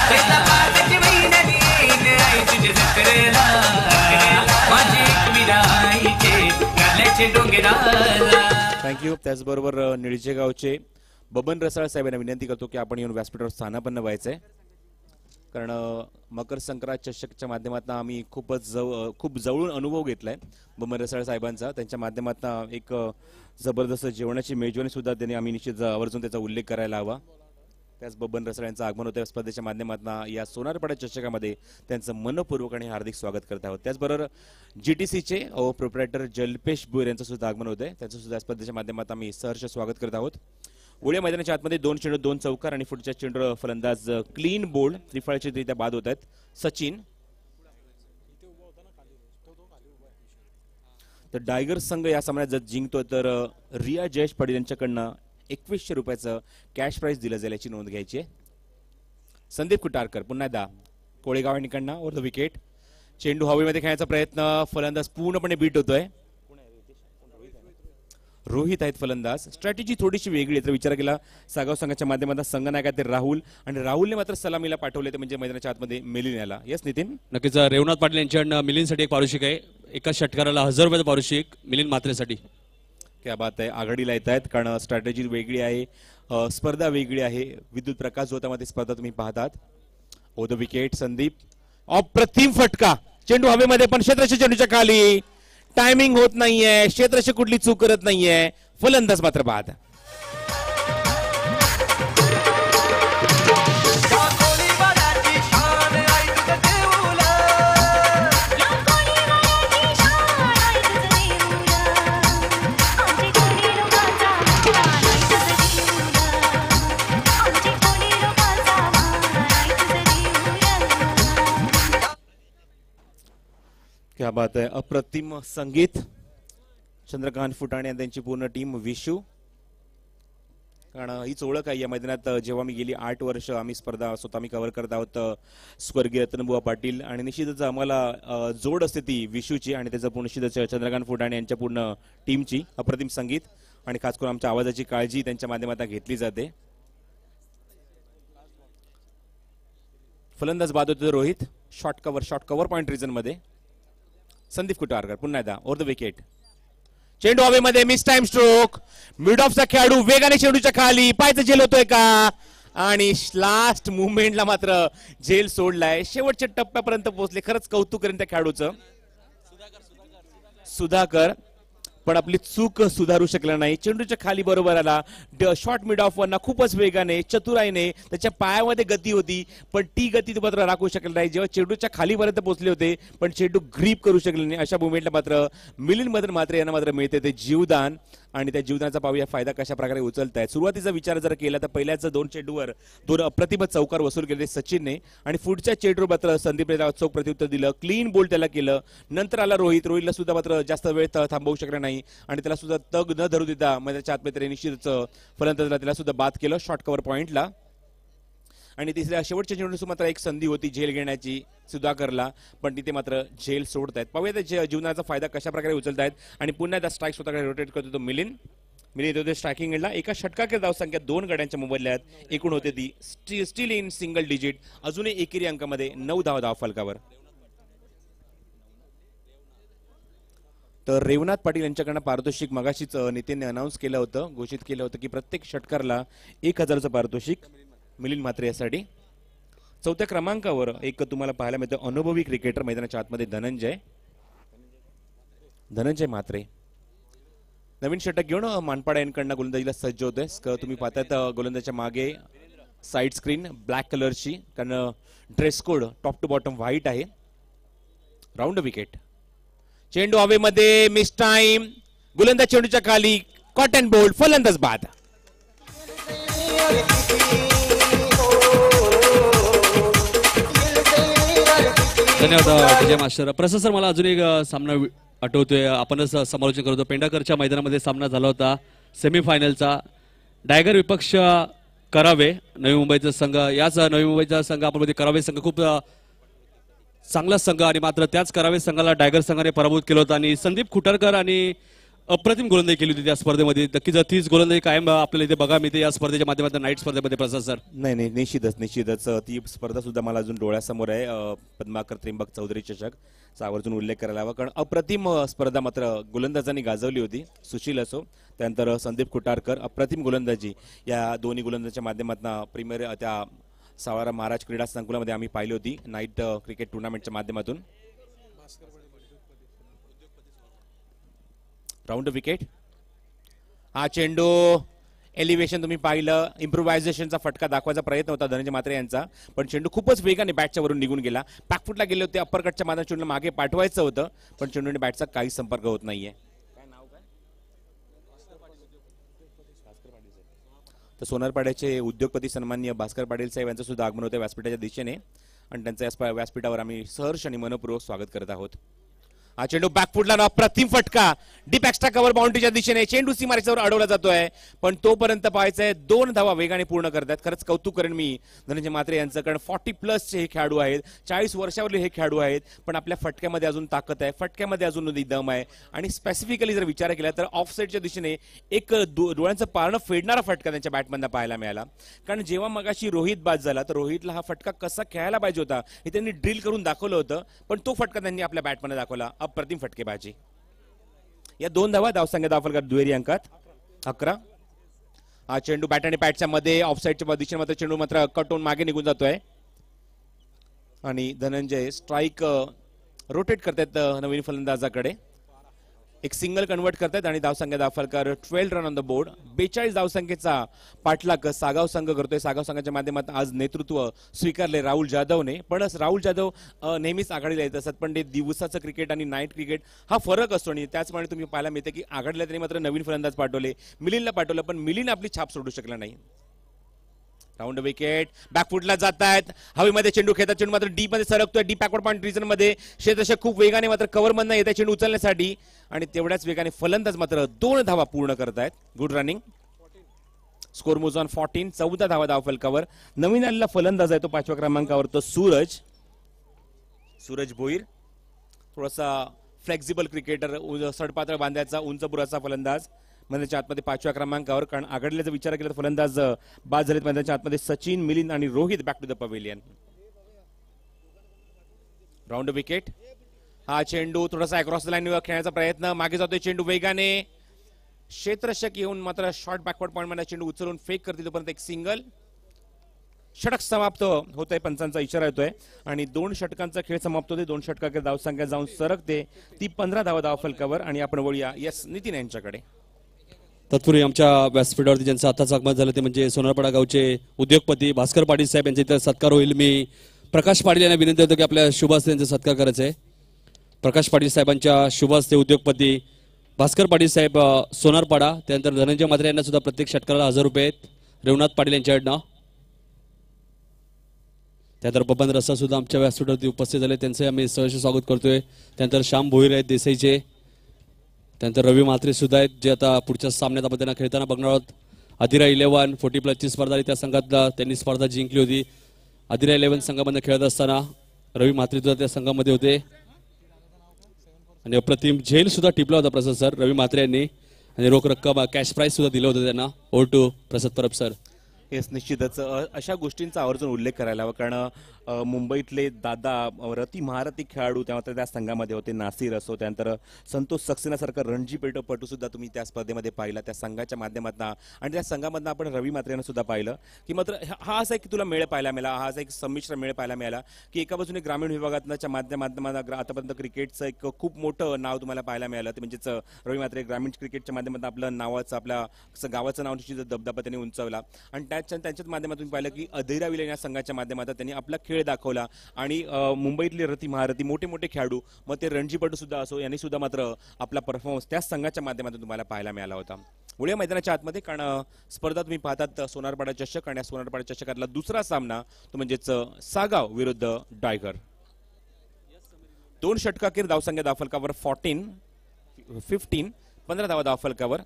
कैसा पाच महिना देईन आई तुझे जत्रेला माझी एक विराईचे काल्याचे डोंगराला थँक्यू त्याचबरोबर निळजे गावचे बबन रसाळ साहेबांना विनंती करतो की आपण येऊन व्यासपीठावर स्थानापन्न व्हायचं आहे कारण मकर संक्रांत चषकच्या माध्यमातून आम्ही खूपच जव खूप जवळून अनुभव घेतला आहे बबन रसाळ साहेबांचा त्यांच्या माध्यमातून एक जबरदस्त जेवणाची मेजवानी सुद्धा त्यांनी आम्ही निश्चित आवर्जून त्याचा उल्लेख करायला हवा त्याच बबन रसाळ यांचं आगमन होतं स्पर्धेच्या माध्यमातून या सोनारपाड्या चषकामध्ये त्यांचं मनपूर्वक आणि हार्दिक स्वागत करत आहोत त्याचबरोबर जी टी सीचे प्रोपरायटर जल्पेश बोर यांचं सुद्धा आगमन होतं त्यांचं सुद्धा स्पर्धेच्या माध्यमातून आम्ही सहर्ष स्वागत करत आहोत उड्या मैदानाच्या आतमध्ये दोन चेंडू दोन चौकार आणि पुढच्या चेंडू फलंदाज क्लीन बोल्ड त्रिफळाचे बाद होत आहेत सचिन तर डायगर संघ या सामन्यात जर जिंकतो तर रिया जयेश पाटील यांच्याकडनं एकवीसशे रुपयाचं कॅश प्राईज दिलं जाईल याची नोंद घ्यायची आहे संदीप कुटारकर पुन्हा एकदा कोळेगाव यांकडनं ओर द विकेट चेंडू हवेमध्ये खेळण्याचा प्रयत्न फलंदाज पूर्णपणे बीट होतोय रोहित आहेत फलंदाज स्ट्रॅटेजी थोडीशी वेगळी आहे तर विचार केला सागाव संघाच्या माध्यमात संघनायक आहेत राहुल आणि राहुलने मात्र सलामीला पाठवले ते म्हणजे मैदानाच्या आतमध्ये मिलिन याला येस नितीन नक्कीच रेवनाथ पाटील यांच्याकडनं मिलिनसाठी एक पारुषिक आहे एका षटकाराला हजार रुपयाचा पारुषिक मिलिन मात्रेसाठी क्या बात आहे आघाडीला येत आहेत कारण स्ट्रॅटेजी वेगळी आहे स्पर्धा वेगळी आहे विद्युत प्रकाश जोतामध्ये स्पर्धा तुम्ही पाहतात ओ द विकेट संदीप अप्रतिम फटका चेंडू हवेमध्ये पण क्षेत्रशे चेंडूच्या खाली टायमिंग होत नाहीये क्षेत्रशी कुठली चूक करत नाहीये फलंदाज मात्र बाद क्या बात आहे अप्रतिम संगीत चंद्रकांत फुटाणे आणि त्यांची पूर्ण टीम विशू कारण हीच ओळख आहे या मैदानात जेव्हा मी गेली आठ वर्ष आम्ही स्पर्धा स्वतः मी कव्हर करत आहोत स्वर्गीय रतनबुवा पाटील आणि निश्चितच आम्हाला जोड असते ती विशूची आणि त्याचं पूर्ण निश्चितच चंद्रकांत फुटाणे यांच्या पूर्ण टीमची अप्रतिम संगीत आणि खास करून आमच्या आवाजाची काळजी त्यांच्या माध्यमातून घेतली जाते फलंदाज बाद होते Rohit short cover short cover point मध्ये संदीप कुटारकर पुन्हा एकदा ओर द विकेट चेंडू हवेमध्ये मिस टाइम स्ट्रोक मिड चा खेळाडू वेगाने चेंडूच्या खाली पायचं झेल होतोय का आणि लास्ट मुवमेंटला मात्र झेल सोडलाय शेवटच्या टप्प्यापर्यंत पोहोचले खरंच कौतुक करेन त्या खेळाडूचं सुधाकर पण आपली चूक सुधारू शकला नाही चेंडूच्या खाली बरोबर आला शॉर्ट मिड ऑफ वरना खूपच वेगाने चतुराईने त्याच्या पायामध्ये गती होती पण ती गती तो मात्र राखू शकला नाही जेव्हा चेंडूच्या खालीपर्यंत पोहोचले होते पण चेंडू ग्रीप करू शकले नाही अशा मुवमेंटला मात्र मिलिंद मदन मात्र यांना मात्र मिळते ते जीवदान आणि त्या जीवनाचा पाहूया फायदा कशा प्रकारे उचलताय सुरुवातीचा विचार जर केला तर पहिल्याच दोन चेंडूवर दोन अप्रतिम चौकार वसूल केले सचिनने आणि पुढच्या चेंडूवर मात्र संदीप चौक प्रत्युत्तर दिलं क्लीन बोल त्याला केलं नंतर आला रोहित रोहितला सुद्धा मात्र जास्त वेळ थांबवू शकला नाही आणि त्याला सुद्धा तग न धरू देता मग त्याच्या निश्चितच फलंदाजला त्याला सुद्धा बाद केलं शॉर्ट कव्हर पॉईंटला आणि तिसऱ्या शेवटच्या चेंडूसू मात्र एक संधी होती झेल घेण्याची सुधाकरला पण तिथे मात्र झेल सोडत आहेत पाहूया जीवनाचा फायदा कशा प्रकारे उचलत आहेत आणि पुन्हा एकदा स्ट्राईक स्वतःकडे रोटेट करतो तो मिलिन मिलिन येतो स्ट्रायकिंग एंडला एका दाव संख्या दोन गड्यांच्या मोबदल्या आहेत एकूण होते ती स्टील इन सिंगल डिजिट अजूनही एकेरी अंकामध्ये नऊ धाव धाव फलकावर तर रेवनाथ पाटील यांच्याकडनं पारितोषिक मगाशीच नितीनने अनाऊन्स केलं होतं घोषित केलं होतं की प्रत्येक षटकारला एक हजारचं पारितोषिक मिलिंद मात्रे यासाठी चौथ्या क्रमांकावर एक तुम्हाला पाहायला मिळतं अनुभवी क्रिकेटर मैदानाच्या आतमध्ये धनंजय धनंजय मात्रे नवीन षटक घेऊन मानपाडा यांकडनं गोलंदाजीला सज्ज आहे तुम्ही पाहतात गोलंदाजच्या मागे साईड स्क्रीन ब्लॅक कलरची कारण dress code top to bottom white आहे राऊंड विकेट चेंडू हवेमध्ये मिस टाइम गोलंदा चेंडूच्या खाली कॉटन बोल्ड फलंदाज बाद धन्यवाद विजय मास्टर सर मला अजून एक सामना आठवतोय आपणच समालोचन करतो पेंडाकरच्या मैदानामध्ये सामना झाला होता सेमीफायनलचा डायगर विपक्ष करावे नवी मुंबईचा संघ याच नवी मुंबईचा संघ आपण मध्ये करावे संघ खूप चांगला संघ आणि मात्र त्याच करावे संघाला डायगर संघाने पराभूत केलं होतं आणि संदीप खुटरकर आणि अप्रतिम गोलंदाजी केली होती त्या स्पर्धेमध्ये नक्कीच तीच गोलंदाजी कायम आपल्याला इथे बघा ते या स्पर्धेच्या माध्यमातून नाईट स्पर्धेमध्ये प्रसाद सर नाही नाही निश्चितच निश्चितच ती स्पर्धा सुद्धा मला अजून डोळ्यासमोर आहे पद्माकर त्रिंबक चौधरी चषक सावरजून उल्लेख करायला हवा कारण अप्रतिम स्पर्धा मात्र गोलंदाजांनी गाजवली होती सुशील असो त्यानंतर संदीप कुटारकर अप्रतिम गोलंदाजी या दोन्ही गोलंदाजाच्या माध्यमातून प्रीमियर त्या सावारा महाराज क्रीडा संकुलामध्ये आम्ही पाहिली होती नाईट क्रिकेट टुर्नामेंटच्या माध्यमातून राऊंड विकेट हा चेंडू एलिव्हेशन तुम्ही पाहिलं इम्प्रोव्हायझेशनचा फटका दाखवायचा प्रयत्न होता धनंजय मात्रे यांचा पण चेंडू खूपच वेगाने बॅटच्या वरून निघून गेला बॅकफुटला गेले होते अप्पर कटच्या चेंडूला मागे पाठवायचं होतं पण चेंडूने बॅटचा काही संपर्क होत नाहीये तर सोनारपाड्याचे उद्योगपती सन्मान्य भास्कर पाटील साहेब यांचं सुद्धा आगमन होतं व्यासपीठाच्या दिशेने आणि त्यांचं व्यासपीठावर आम्ही सहर्ष आणि मनपूर्वक स्वागत करत आहोत हा चेंडू बॅकफुटला ना फटका डीप एक्स्ट्रा कव्हर बाउंड्रीच्या दिशेने चेंडू सीमारेषेवर अडवला जातोय पण तोपर्यंत पाहायचं आहे दोन धावा वेगाने पूर्ण करत आहेत खरंच कौतुक करेन मी धनंजय मात्रे यांचं कारण फॉर्टी प्लसचे हे खेळाडू आहेत चाळीस वर्षावरले हे खेळाडू आहेत पण आपल्या फटक्यामध्ये अजून ताकद आहे फटक्यामध्ये अजून दम आहे आणि स्पेसिफिकली जर विचार केला तर ऑफ साईडच्या दिशेने एक डोळ्यांचं पारणं फेडणारा फटका त्यांच्या बॅटमधून पाहायला मिळाला कारण जेव्हा मगाशी रोहित बाद झाला तर रोहितला हा फटका कसा खेळायला पाहिजे होता हे त्यांनी ड्रिल करून दाखवलं होतं पण तो फटका त्यांनी आपल्या बॅटमध्ये दाखवला अप्रतिम फटकेबाजी या दोन धावा धावसंघ दाफलकर दुहेरी अंकात अकरा हा चेंडू बॅट आणि पॅटच्या मध्ये ऑफसाईडच्या दिशेने मात्र चेंडू मात्र कटून मागे निघून जातोय आणि धनंजय स्ट्राईक रोटेट करतायत नवीन फलंदाजाकडे एक सिंगल कन्वर्ट करतायत आणि धावसंख्या Daphalkar twelve run on the board बेचाळीस धावसंख्येचा पाठलाग सागाव संघ करतोय सागाव संघाच्या माध्यमात आज नेतृत्व स्वीकारले राहुल जाधवने पण राहुल जाधव नेहमीच आघाडीला येत असतात पण ते दिवसाचं क्रिकेट आणि नाईट क्रिकेट हा फरक असतो आणि त्याचप्रमाणे तुम्ही पाहायला मिळते की आघाडीला तरी मात्र नवीन फलंदाज पाठवले मिलिनला पाठवलं पण मिलिन आपली छाप सोडू शकला नाही राऊंड विकेट बॅकफुटला जात आहेत हवेमध्ये चेंडू खेळतात चेंडू मात्र डी मध्ये सरकतोय डी बॅकवर्ड पॉईंट रिजन मध्ये क्षेत्रशक खूप वेगाने मात्र कव्हर मधनं येत आहे चेंडू उचलण्यासाठी आणि तेवढ्याच वेगाने फलंदाज मात्र दोन धावा पूर्ण करतायत good running score on fourteen चौदा धावा धाव फलकावर नवीन आलेला फलंदाज आहे तो पाचव्या क्रमांकावर तो सूरज सूरज भोईर थोडासा फ्लेक्झिबल क्रिकेटर सडपातळ बांधायचा उंचपुराचा फलंदाज त्यांच्या आतमध्ये पाचव्या क्रमांकावर कारण आघाडीला विचार केला तर फलंदाज बाद झालेत म्हणजे आतमध्ये सचिन मिलिंद आणि Rohit back to the pavilion round wicket हा चेंडू थोडासा अक्रॉस लाईन खेळण्याचा प्रयत्न मागे जातोय चेंडू वेगाने क्षेत्रशक येऊन मात्र शॉर्ट बॅकवर्ड पॉईंट मध्ये चेंडू उचलून फेक करतील तोपर्यंत एक सिंगल षटक समाप्त होतोय आहे पंचांचा इशारा येतोय आणि दोन षटकांचा खेळ समाप्त होते दोन षटकाकडे धावसंख्या जाऊन सरकते ती पंधरा धावा धाव फलकावर आणि आपण वळूया यस नितीन यांच्याकडे तत्पूर्वी आमच्या व्यासपीठावरती ज्यांचं आताच आगमन झालं ते म्हणजे सोनारपाडा गावचे उद्योगपती भास्कर पाटील साहेब यांचे इथं सत्कार होईल मी प्रकाश पाटील यांना विनंती होतो की आपल्या शुभास यांचा सत्कार करायचा आहे प्रकाश पाटील साहेबांच्या शुभास्ते उद्योगपती भास्कर पाटील साहेब सोनारपाडा त्यानंतर धनंजय मात्रे यांना सुद्धा प्रत्येक षटकाराला हजार रुपये आहेत रेवनाथ पाटील यांच्याकडनं त्यानंतर बबन रस्सा सुद्धा आमच्या व्यासपीठावरती उपस्थित झाले त्यांचं आम्ही सहज स्वागत करतोय त्यानंतर श्याम भोईर आहेत देसाईचे त्यानंतर रवी सुद्धा आहेत जे आता पुढच्या सामन्यात आपण त्यांना खेळताना बघणार आहोत अधिरा इलेव्हन फोर्टी प्लसची स्पर्धा आली त्या संघातला त्यांनी स्पर्धा जिंकली होती अधिरा इलेव्हन संघामध्ये खेळत असताना रवी सुद्धा त्या संघामध्ये होते आणि अप्रतिम झेल सुद्धा टिपला होता प्रसाद सर रवी मात्रे यांनी आणि रोख रक्कम कॅश प्राईज सुद्धा दिलं होतं त्यांना over to Prasad Parab sir हेच निश्चितच अशा गोष्टींचा आवर्जून उल्लेख करायला हवा कारण मुंबईतले दादा रती महारथी खेळाडू मात्र त्या संघामध्ये होते नासिर असो त्यानंतर संतोष सक्सेनासारखं रणजी सुद्धा तुम्ही त्या स्पर्धेमध्ये पाहिला त्या संघाच्या माध्यमातून आणि त्या संघामधनं आपण रवी मात्रेनं सुद्धा पाहिलं की मात्र हा असा एक तुला मेळ पाहायला मिळाला हा असा एक संमिश्र मेळ पाहायला मिळाला की एका बाजूने ग्रामीण विभागातच्या माध्यमातून आतापर्यंत क्रिकेटचं एक खूप मोठं नाव तुम्हाला पाहायला मिळालं ते म्हणजेच रवी मात्रे ग्रामीण क्रिकेटच्या माध्यमातून आपलं नावाचं आपल्या गावाचं नाव निश्चित दबदबा त्यांनी उंचावला आणि त्या मॅच आणि त्यांच्याच माध्यमातून पाहिलं की विलेन या संघाच्या माध्यमातून त्यांनी आपला खेळ दाखवला आणि मुंबईतले रथी महारथी मोठे मोठे खेळाडू मग ते रणजीपटू सुद्धा असो यांनी सुद्धा मात्र आपला परफॉर्मन्स त्या संघाच्या माध्यमातून तुम्हाला पाहायला मिळाला होता उड्या मैदानाच्या आतमध्ये कारण स्पर्धा तुम्ही पाहतात सोनारपाडा चषक आणि या सोनारपाडा चषकातला दुसरा सामना तो म्हणजेच सागाव विरुद्ध डायगर दोन षटकाखेर धावसंख्या दाफलकावर फॉर्टीन फिफ्टीन पंधरा धावा दाफलकावर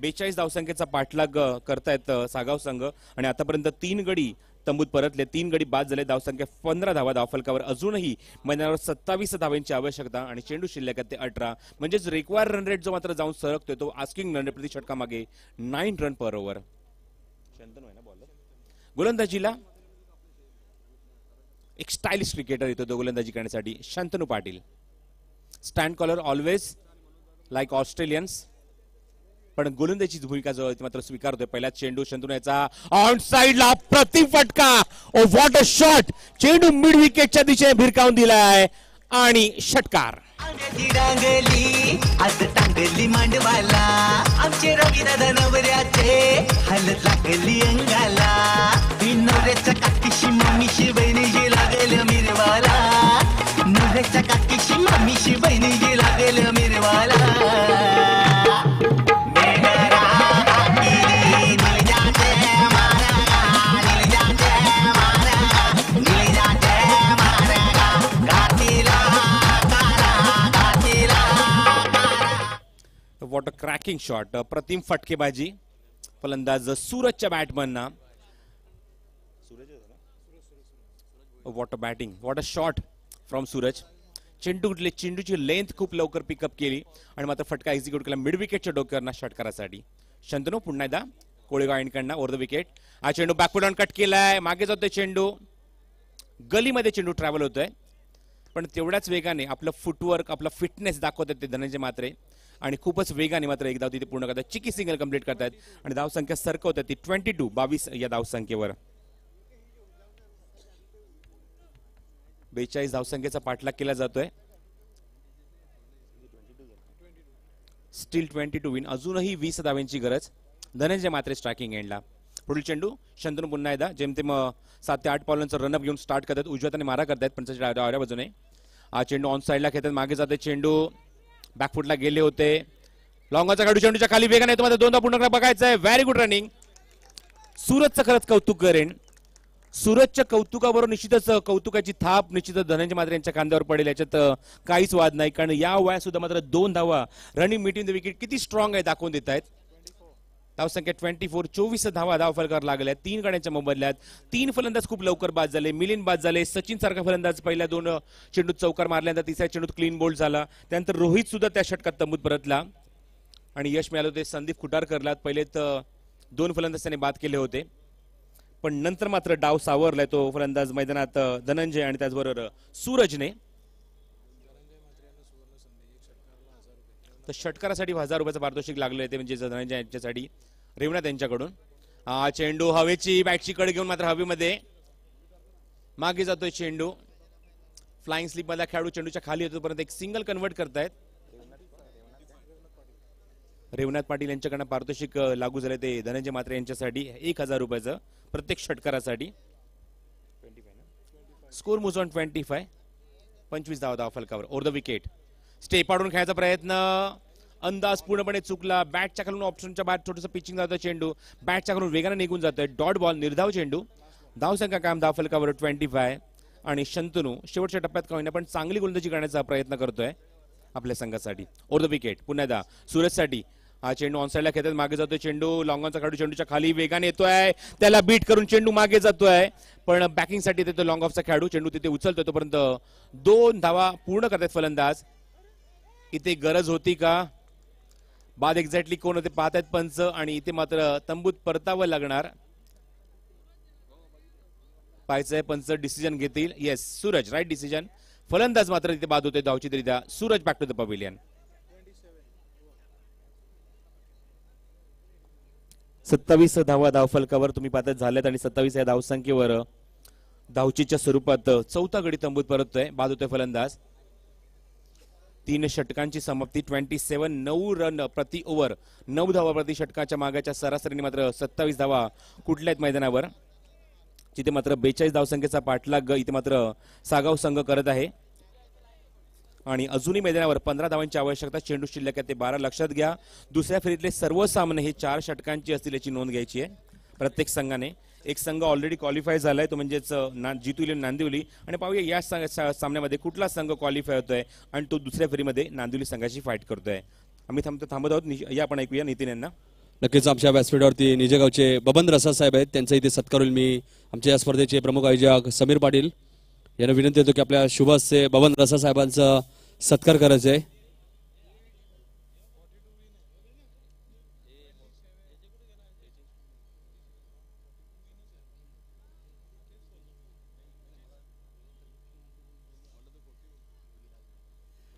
बेचाळीस धावसंख्येचा पाठलाग करतायत सागाव संघ आणि आतापर्यंत तीन गडी तंबूत परतले तीन गडी बाद झाले धावसंख्या पंधरा धावा धावफलकावर अजूनही मैदानावर सत्तावीस धावांची आवश्यकता आणि चेंडू शिल्लक ते अठरा म्हणजेच रिक्वायर रन रेट जो मात्र जाऊन सरकतोय तो आस्किंग रन रेट प्रति मागे नाईन रन पर ओव्हर गोलंदाजीला एक स्टायलिश क्रिकेटर येतो तो गोलंदाजी करण्यासाठी Shantanu Patil stand collar always like Australians पण गोलंदाजीची भूमिका जवळ मात्र स्वीकारतोय पहिला चेंडू शंतून याचा ऑन साईडला प्रतिम फटका ओ व्हॉट अ शॉट चेंडू मिड विकेटच्या दिशेने भिरकावून दिलाय आणि षटकार आज टांगली मांडवाला आमचे रवीदादा नवऱ्याचे काकीशी मम्मीशी बहिणीशी लागेल मिरवाला शॉट क्रॅकिंग शॉट प्रतिम फटकेबाजी फलंदाज सूरजच्या batsman what a batting what a shot from Suraj चेंडू कुठले चेंडूची लेंथ खूप लवकर पिकअप केली आणि मात्र फटका एक्झिक्यूट केला मिड विकेटच्या डोक्यावरना करायसाठी शंतनू पुन्हा एकदा कोळेगाव एंडकडनं ओव्हर द विकेट हा चेंडू बॅकवर्ड ऑन कट केलाय मागे जातोय चेंडू गलीमध्ये चेंडू ट्रॅव्हल होतोय पण तेवढ्याच वेगाने आपलं फुटवर्क आपला फिटनेस दाखवत ते धनंजय मात्रे आणि खूपच वेगाने मात्र एक धाव तिथे पूर्ण करतात चिकी सिंगल कंप्लीट करतायत आणि धावसंख्या आहे ती ट्वेंटी टू बावीस या धावसंख्येवर बेचाळीस धावसंख्येचा पाठलाग केला जातोय स्टील ट्वेंटी टू विन अजूनही वीस धाव्यांची गरज धनंजय मात्रे स्ट्रायकिंग एंडला पुढील चेंडू शंतनू पुन्हा एकदा जेमतेम सात ते आठ पावलांचा रनअप घेऊन स्टार्ट करतात आणि मारा करतात पण त्याच्या बाजूने चेंडू ऑन साईडला खेळतात मागे जाते चेंडू बॅकफुटला गेले होते लॉंगाचा काढू चेंडूच्या खाली वेगाने तुम्हाला दोनदा पूर्ण बघायचं आहे व्हेरी गुड रनिंग सूरजचं खरंच कौतुक करेन सूरजच्या कौतुकाबरोबर निश्चितच कौतुकाची थाप निश्चितच धनंजय मात्र यांच्या कांद्यावर पडेल याच्यात काहीच वाद नाही कारण या वयात सुद्धा मात्र दोन धावा रनिंग मिटिंग द विकेट किती स्ट्रॉंग आहे दाखवून देत आहेत धावसंख्या ट्वेंटी फोर चोवीस धावा धाव फलकावर लागल्या तीन गाड्यांच्या मोबदल्यात तीन फलंदाज खूप लवकर बाद झाले मिलिन बाद झाले सचिन सारखा फलंदाज पहिल्या दोन चेंडूत चौकार मारल्यानंतर तिसऱ्या चेंडूत क्लीन बोल्ड झाला त्यानंतर रोहित सुद्धा त्या षटकात तंबूत परतला आणि यश मिळालं होते संदीप खुटारकरला पहिले तर दोन फलंदाज त्याने बाद केले होते पण नंतर मात्र डाव सावरलाय तो फलंदाज मैदानात धनंजय आणि त्याचबरोबर सूरजने तर षटकारासाठी हजार रुपयाचं पारितोषिक लागले होते म्हणजे धनंजय यांच्यासाठी रेवनाथ यांच्याकडून चेंडू हवेची बॅटची कड घेऊन मात्र हवेमध्ये मागे जातोय चेंडू फ्लाइंग स्लिपरला खेळाडू चेंडूच्या खाली येतो परंतु एक सिंगल कन्वर्ट करतायत रेवनाथ पाटील यांच्याकडनं पारितोषिक लागू झाले ते धनंजय मात्रे यांच्यासाठी एक हजार रुपयाचं प्रत्येक षटकारासाठी स्कोर मोज ऑन ट्वेंटी फाय पंचवीस धावा धाव फलकावर ओर द विकेट स्टे पाडून खेळायचा प्रयत्न अंदाज पूर्णपणे चुकला बॅटच्या खालून ऑप्शनच्या बाहेर छोटस पिचिंग जातं चेंडू बॅटच्या खालून वेगानं निघून जातोय डॉट बॉल निर्धाव चेंडू धाव संख्या काम धाव फलकावर ट्वेंटी फाय आणि शंतनू शेवटच्या टप्प्यात होईना पण चांगली गोलंदाजी करण्याचा प्रयत्न करतोय आपल्या संघासाठी ओर द विकेट पुन्हा एकदा सूरजसाठी हा चेंडू ऑनसाईडला खेळतात मागे जातोय चेंडू लॉंगॉनचा खेळाडू चेंडूच्या खाली वेगाने येतोय त्याला बीट करून चेंडू मागे जातोय पण बॅकिंगसाठी तिथे लॉंग ऑफचा खेळाडू चेंडू तिथे उचलतोय तोपर्यंत दोन धावा पूर्ण करतात फलंदाज इथे गरज होती का बाद एक्झॅक्टली कोण होते पाहतायत पंच आणि इथे मात्र तंबूत परतावं लागणार पाहायचंय पंच डिसिजन घेतील येस सूरज राईट डिसिजन फलंदाज मात्र तिथे बाद होते द्या Suraj back to the pavilion सत्तावीस धावा फलकावर तुम्ही पाहतात झाल्यात आणि सत्तावीस या धावसंख्येवर धावचीच्या स्वरूपात चौथा गडी तंबूत परततोय बाद होतोय फलंदाज तीन षटकांची समाप्ती ट्वेंटी सेवन नऊ रन प्रति ओव्हर नऊ धावा प्रति षटकाच्या मागाच्या सरासरीने मात्र सत्तावीस धावा कुठल्या मैदानावर जिथे मात्र बेचाळीस धावसंख्येचा पाठलाग इथे मात्र सागाव संघ करत आहे आणि अजूनही मैदानावर पंधरा धावांची आवश्यकता चेंडू शिल्लक आहे ते बारा लक्षात घ्या दुसऱ्या फेरीतले सर्व सामने हे चार षटकांची असतील याची नोंद घ्यायची आहे प्रत्येक संघाने एक संघ ऑलरेडी क्वालिफाय झाला आहे तो म्हणजेच ना जितू नांदिवली आणि पाहूया या सामन्यामध्ये कुठला संघ क्वालिफाय होतोय आणि तो दुसऱ्या फेरीमध्ये नांदिवली संघाशी फाईट करतोय आम्ही थांबतो थांबत आहोत या आपण ऐकूया नितीन यांना नक्कीच आमच्या व्यासपीठावरती निजेगावचे बबन रसा साहेब आहेत त्यांचा इथे सत्कार होईल मी आमच्या या स्पर्धेचे प्रमुख आयोजक समीर पाटील यांना विनंती येतो की आपल्या शुभ बबन रसा साहेबांचा सत्कार करायचा आहे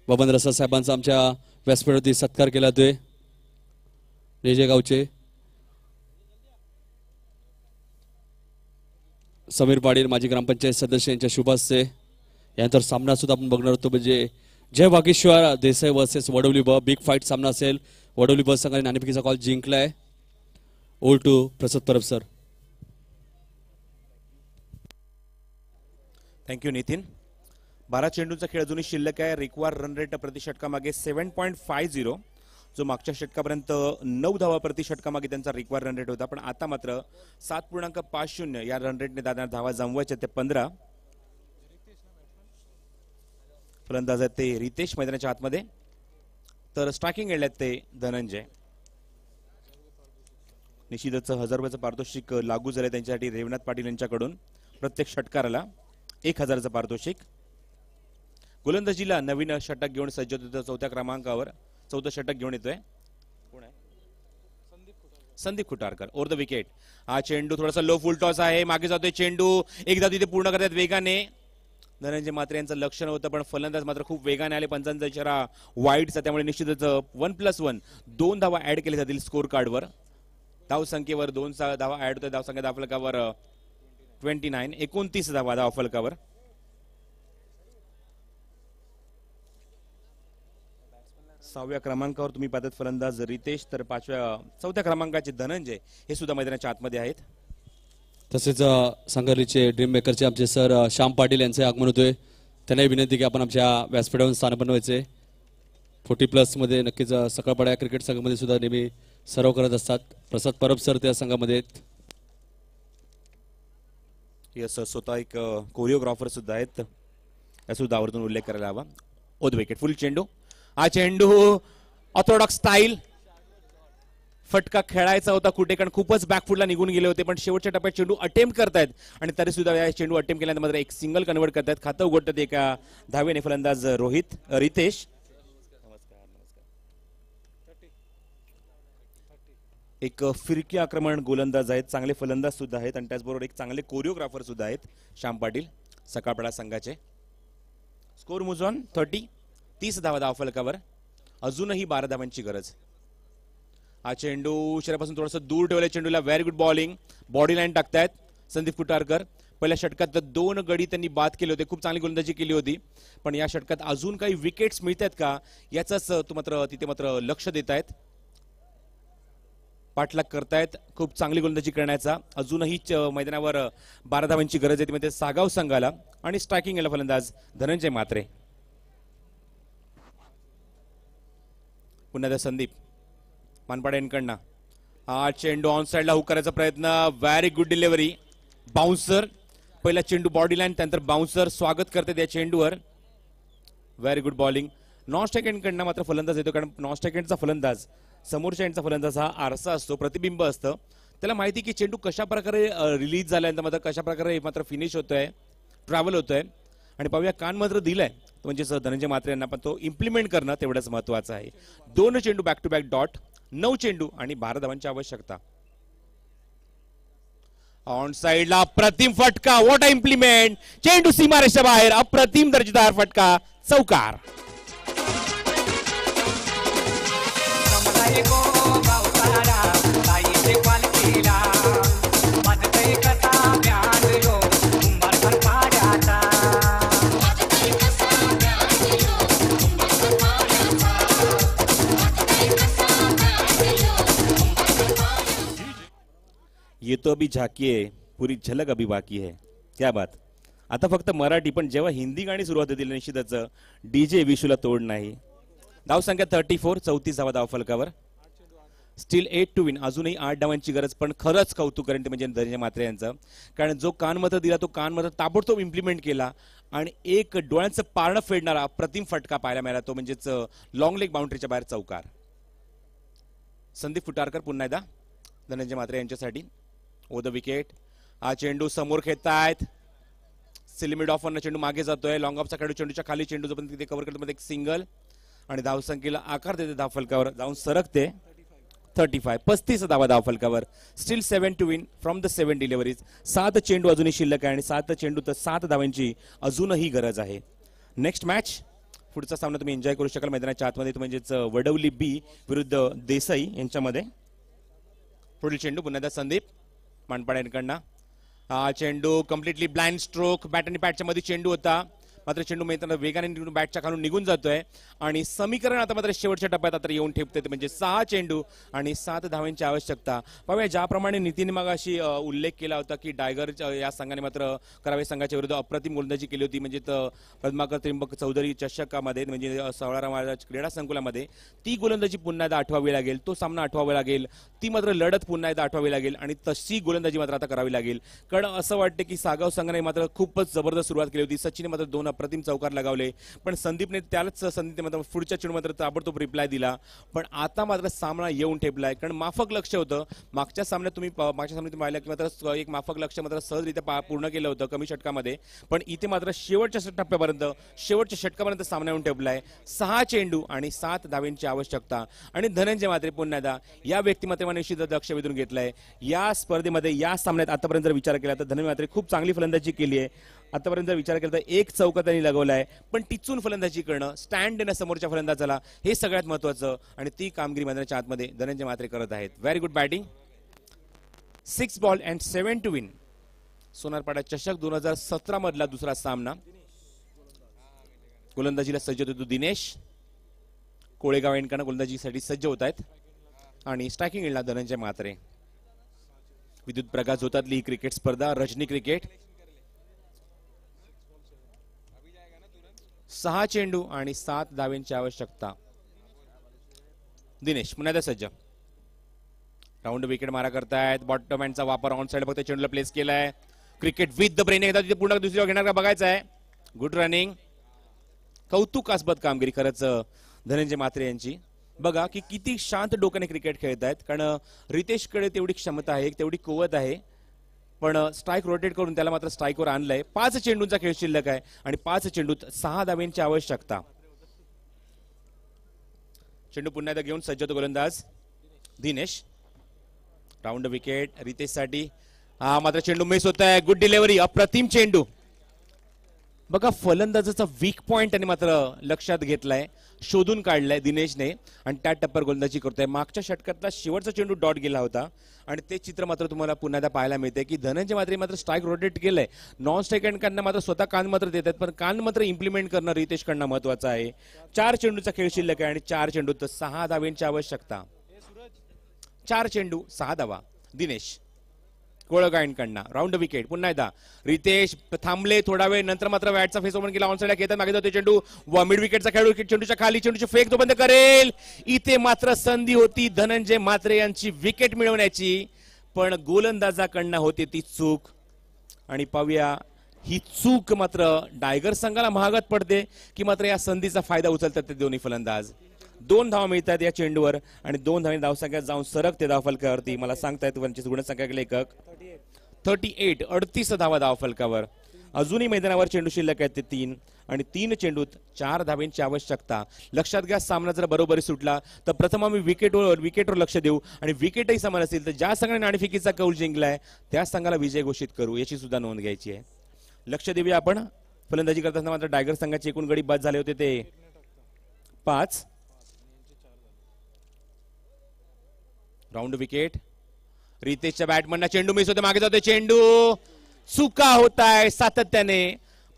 बबन रसा साहेबांचा आमच्या व्यासपीठावरती सत्कार केला जातोय गावचे समीर पाडील माजी ग्रामपंचायत सदस्य यांच्या शुभासचे यानंतर सामना सुद्धा आपण बघणार होतो म्हणजे जय बागेश्वर देसाई वर्सेस वडवली ब बिग फाईट सामना असेल वडवली बस संघाने नाणेफेकीचा कॉल जिंकलाय over to Prasad Parab sir thank you Nitin भारत चेंडूंचा खेळ अजूनही शिल्लक आहे रिक्वायर रन रेट प्रति षटकामागे सेव्हन पॉईंट फाय झिरो जो मागच्या षटकापर्यंत नऊ धावा प्रति षटकामागे त्यांचा रिक्वायर रन रेट होता पण आता मात्र सात पूर्णांक पाच शून्य या रन रेटने दादा धावा जमवायच्या ते पंधरा फलंदाज आहेत ते रितेश मैदानाच्या आतमध्ये तर स्ट्रायकिंग आहेत ते धनंजय निश्चितच हजार रुपयाचं पारितोषिक लागू झालं त्यांच्यासाठी रेवनाथ पाटील यांच्याकडून प्रत्येक षटकाराला एक हजारचं पारितोषिक गोलंदाजीला नवीन षटक घेऊन सज्ज होतं चौथ्या क्रमांकावर चौथं षटक घेऊन येतोय कोण आहे Sandeep Khutarkar over the wicket हा चेंडू थोडासा लो फुल टॉस आहे मागे जातोय चेंडू एकदा तिथे पूर्ण करतात वेगाने धनंजय मात्रे यांचं लक्ष नव्हतं पण फलंदाज मात्र खूप वेगाने आले पंचांचा इशारा वाईटचा त्यामुळे निश्चितच वन प्लस वन दोन धावा ऍड केले जातील स्कोर कार्डवर धाव संख्येवर दोन धावा ऍड होतात धावसंख्या धाफलकावर ट्वेंटी नाईन एकोणतीस धावा धावफलकावर सहाव्या क्रमांकावर तुम्ही पाहतात फलंदाज रितेश तर पाचव्या चौथ्या क्रमांकाचे धनंजय हे सुद्धा मैदानाच्या आतमध्ये आहेत तसेच संघालीचे ड्रीम मेकरचे आमचे सर श्याम पाटील यांचे आगमन होतोय त्यांनाही विनंती की आपण आमच्या व्यासपीठावर स्थान बनवायचे फोर्टी प्लसमध्ये नक्कीच सकाळपाड्या क्रिकेट संघामध्ये सुद्धा नेहमी सराव करत असतात प्रसाद परब सर त्या संघामध्ये सर स्वतः एक कोरिओग्राफर सुद्धा आहेत यासुद्धा आवर्जून उल्लेख करायला हवा ओद विकेट फुल चेंडू हा चेंडू ऑर्थोडॉक्स स्टाईल फटका खेळायचा होता कुठे कारण खूपच बॅकफुटला निघून गेले होते पण शेवटच्या टप्प्यात चेंडू अटेम्प्ट करतायत आणि तरी सुद्धा या चेंडू अटेम्प्ट केल्यानंतर मात्र एक सिंगल कन्वर्ट करतायत खातं उघडतात एका दहावीने फलंदाज रोहित रितेश एक फिरकी आक्रमण गोलंदाज आहेत चांगले फलंदाज सुद्धा आहेत आणि त्याचबरोबर एक चांगले कोरिओग्राफर सुद्धा आहेत श्याम पाटील सकाळपाडा संघाचे स्कोर मुझॉन थर्टी तीस धावा फलकावर अजूनही बारा धावांची गरज हा चेंडू शरीरापासून थोडासा दूर ठेवला चेंडूला very good bowling body line टाकतायत संदीप कुटारकर पहिल्या षटकात तर दोन गडी त्यांनी बाद केले होते खूप चांगली गोलंदाजी केली होती पण या षटकात अजून काही विकेट्स आहेत का याचाच तू मात्र तिथे मात्र लक्ष देत आहेत पाठलाग करतायत खूप चांगली गोलंदाजी करण्याचा अजूनही मैदानावर बारा धावांची गरज आहे म्हणजे सागाव संघाला आणि स्ट्रायकिंग याला फलंदाज धनंजय मात्रे पुन्हा संदीप मानपाडे यांकडनं हा चेंडू ऑन साईडला हुक करायचा प्रयत्न व्हेरी गुड डिलिव्हरी बाउन्सर पहिला चेंडू बॉडी लाईन त्यानंतर बाउन्सर स्वागत करते त्या चेंडूवर व्हेरी गुड बॉलिंग नॉन स्टॅकेंडकडनं मात्र फलंदाज येतो कारण नॉन एंडचा फलंदाज समोरच्या एंडचा फलंदाज हा आरसा असतो प्रतिबिंब असतं त्याला माहिती की चेंडू कशा प्रकारे रिलीज झाल्यानंतर मात्र कशा प्रकारे मात्र फिनिश होतोय ट्रॅव्हल होतोय आणि पाहूया कान मात्र दिलंय म्हणजे सर धनंजय मात्रे यांना पण तो इम्प्लिमेंट करणं तेवढंच महत्वाचं आहे दोन चेंडू बॅक टू बॅक डॉट नऊ चेंडू आणि बारा धावांची आवश्यकता ऑन साइडला अप्रतिम फटका वॉट आय इम्प्लिमेंट चेंडू सीमारेषा बाहेर अप्रतिम दर्जेदार फटका चौकार तो अभी झाकी आहे पुरी झलक अभी बाकी आहे त्या बात आता फक्त मराठी पण जेव्हा हिंदी गाणी सुरुवात होतील निश्चितच डी जे विशूला तोड नाही संख्या थर्टी फोर धाव फलकावर स्टील एट टू विन अजूनही आठ डावांची गरज पण खरंच कौतुक करेन म्हणजे धनंजय मात्रे यांचं कारण जो कानमत दिला तो कानमत ताबडतोब इम्प्लिमेंट केला आणि एक डोळ्यांचं पारणं फेडणारा प्रतिम फटका पाहायला मिळाला तो म्हणजेच लॉंग लेग बाउंड्रीच्या बाहेर चौकार संदीप फुटारकर पुन्हा एकदा धनंजय मात्रे यांच्यासाठी ओ द विकेट हा चेंडू समोर खेळतायत सिलिमिड वरनं चेंडू मागे जातोय लॉंग ऑफचा खेळू चेंडूच्या खाली चेंडू जोपर्यंत तिथे कव्हर करतो एक सिंगल आणि संख्येला आकार देते फलकावर जाऊन सरकते थर्टी फाय पस्तीस धावा फलकावर still seven to win from the seven deliveries सात चेंडू अजूनही शिल्लक आहे आणि सात चेंडू तर सात धावांची अजूनही गरज आहे नेक्स्ट मॅच पुढचा सामना तुम्ही एन्जॉय करू शकाल मैदानाच्या आतमध्ये म्हणजेच वडवली बी विरुद्ध देसाई यांच्यामध्ये पुढील चेंडू पुन्हा संदीप मांडपाड्यांकडनं हा चेंडू कंप्लीटली ब्लाइंड स्ट्रोक बॅटनी पॅटच्या मध्ये चेंडू होता मात्र चेंडू मेहताना वेगाने बॅटच्या खालून निघून जातोय आणि समीकरण आता मात्र शेवटच्या टप्प्यात आता येऊन ठेपते म्हणजे सहा चेंडू आणि सात धाव्यांची आवश्यकता पाहूया ज्याप्रमाणे नितीन अशी उल्लेख केला होता की डायगर या संघाने मात्र करावे संघाच्या विरुद्ध अप्रतिम गोलंदाजी केली होती म्हणजे पद्माकर त्रिंबक चौधरी चषकामध्ये म्हणजे सवळारा महाराज क्रीडा संकुलामध्ये ती गोलंदाजी पुन्हा एकदा आठवावी लागेल तो सामना आठवावा लागेल ती मात्र लढत पुन्हा एकदा आठवावी लागेल आणि तशी गोलंदाजी मात्र आता करावी लागेल कारण असं वाटतं की सागाव संघाने मात्र खूपच जबरदस्त सुरुवात केली होती सचिन मात्र दोन अप्रतिम चौकार लगावले पण संदीपने त्यालाच संदीप मात्र पुढच्या चेंडू मात्र ताबडतोब रिप्लाय दिला पण आता मात्र सामना येऊन ठेपलाय कारण माफक लक्ष होतं मागच्या सामन्यात तुम्ही मागच्या सामन्यात तुम्ही पाहिलं की मात्र एक माफक लक्ष मात्र सहजरित्या पूर्ण केलं होतं कमी षटकामध्ये पण इथे मात्र शेवटच्या टप्प्यापर्यंत शेवटच्या षटकापर्यंत सामना येऊन ठेपलाय सहा चेंडू आणि सात धावेंची आवश्यकता आणि धनंजय मात्रे पुन्हा एकदा या व्यक्तिमत्वाने निश्चित लक्ष वेधून घेतलंय या स्पर्धेमध्ये या सामन्यात आतापर्यंत जर विचार केला तर धनंजय मात्रे खूप चांगली फलंदाजी केली आहे आतापर्यंत विचार केला तर एक चौका त्यांनी लगवला आहे पण टिचून फलंदाजी करणं स्टँड देणं समोरच्या फलंदाजाला हे सगळ्यात महत्वाचं आणि ती कामगिरी मैदानाच्या आतमध्ये धनंजय मात्रे करत आहेत very good batting six ball and seven to win Sonarpada चषक दोन हजार सतरा मधला दुसरा सामना गोलंदाजीला सज्ज होतो दिनेश कोळेगाव एंडकांना गोलंदाजीसाठी सज्ज होत आहेत आणि स्ट्रायकिंग येणार धनंजय मात्रे विद्युत प्रकाश होतातली ही क्रिकेट स्पर्धा रजनी क्रिकेट सहा चेंडू आणि सात धावेंची आवश्यकता दिनेश पुण्याचा सज्ज राऊंड विकेट मारा करतायत बॉटम वापर ऑन साईड फक्त चेंडूला प्लेस केलाय क्रिकेट विथ द ब्रेन एकदा तिथे पूर्ण दुसरी घेणार का बघायचं आहे गुड रनिंग कौतुकास्पद कामगिरी खरंच धनंजय मात्रे यांची बघा की किती शांत डोक्याने क्रिकेट खेळत आहेत कारण रितेशकडे तेवढी क्षमता आहे तेवढी कुवत आहे पण स्ट्राईक रोटेट करून त्याला मात्र स्ट्राईकवर आणलंय पाच चेंडूंचा खेळ शिल्लक आहे आणि पाच चेंडूत सहा दावींची आवश्यकता चेंडू पुन्हा एकदा घेऊन सज्ज गोलंदाज दिनेश राऊंड विकेट रितेशसाठी हा मात्र चेंडू मिस होत आहे गुड डिलेव्हरी अप्रतिम चेंडू बघा फलंदाजाचा वीक पॉईंट त्यांनी मात्र लक्षात घेतलाय शोधून काढलाय दिनेशने आणि त्या टप्पर गोलंदाजी करतोय मागच्या षटकातला शेवटचा चेंडू डॉट गेला होता आणि ते चित्र मात्र तुम्हाला पुन्हा एकदा पाहायला मिळते की धनंजय मात्र मात्र स्ट्राईक रोटेट केलंय नॉन स्ट्राईक अँड मात्र स्वतः कान मात्र देतात पण कान मात्र इम्प्लिमेंट करणं रितेश करणं महत्वाचं आहे चार चेंडूचा खेळ शिल्लक आहे आणि चार चेंडू तर सहा धावेंची आवश्यकता चार चेंडू सहा धावा दिनेश कोळगाईंकडनं राऊंड विकेट पुन्हा एकदा रितेश थांबले थोडा वेळ नंतर मात्र वॅटचा फेस ओपन केला ऑन घेतात मागे जातो चेंडू व मिड विकेटचा विकेट चेंडूच्या खाली चेंडूची फेक तो बंद करेल इथे मात्र संधी होती धनंजय मात्रे यांची विकेट मिळवण्याची पण गोलंदाजाकडनं होती ती चूक आणि पाहूया ही चूक मात्र डायगर संघाला महागात पडते की मात्र या संधीचा फायदा उचलतात ते दोन्ही फलंदाज दोन धाव मिळतात या चेंडूवर आणि दोन धाव धावसंख्या जाऊन सरकते धावफलकावरती मला सांगतायत वंचित गुणसंख्या लेखक थर्टी एट अडतीस धावा धावफलकावर अजूनही मैदानावर चेंडू शिल्लक आहेत ते तीन आणि तीन चेंडूत चार धावांची आवश्यकता लक्षात घ्या सामना जर बरोबरी सुटला तर प्रथम आम्ही विकेटवर विकेटवर लक्ष देऊ आणि विकेटही समान असेल तर ज्या संघाने नाणेफिकीचा कौल जिंकलाय त्या संघाला विजय घोषित करू याची सुद्धा नोंद घ्यायची आहे लक्ष देऊया आपण फलंदाजी करताना मात्र डायगर संघाचे एकूण गडी बाद झाले होते ते पाच राउंड विकेट रितेशच्या बॅटमन चेंडू मिस होते मागे जाते चेंडू चुका होत सातत्याने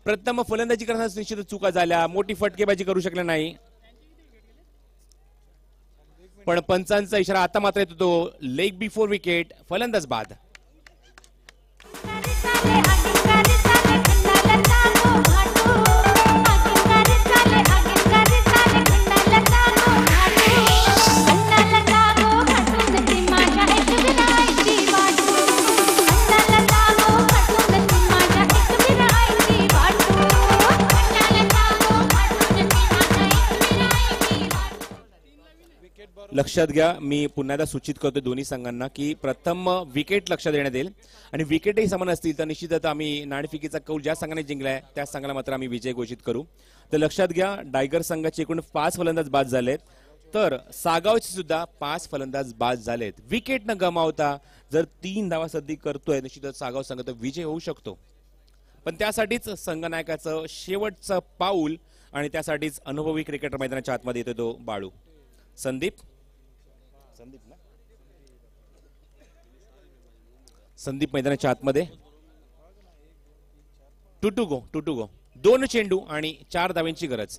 प्रथम फलंदाजी करताना निश्चित चुका झाल्या मोठी फटकेबाजी करू शकल्या नाही पण पंचांचा इशारा आता मात्र येतो तो लेग बिफोर विकेट फलंदाज बाद लक्षात घ्या मी पुन्हा एकदा सूचित करतो दोन्ही संघांना की प्रथम विकेट लक्षात देण्यात येईल आणि विकेटही समान असतील तर निश्चितच आम्ही नाणेफिकीचा कौल ज्या संघाने जिंकलाय त्या संघाला मात्र आम्ही विजय घोषित करू तर लक्षात घ्या डायगर संघाचे एकूण पाच फलंदाज बाद झालेत तर सागावचे सुद्धा पाच फलंदाज बाद झालेत विकेट न गमावता जर तीन धावा सद्दी करतोय निश्चितच सागाव संघ तर विजय होऊ शकतो पण त्यासाठीच संघनायकाचं शेवटचं पाऊल आणि त्यासाठीच अनुभवी क्रिकेटर मैदानाच्या आतमध्ये येतो तो बाळू संदीप संदीप ना संदीप मैदानाच्या आतमध्ये two to go two to go दोन चेंडू आणि चार धाव्यांची गरज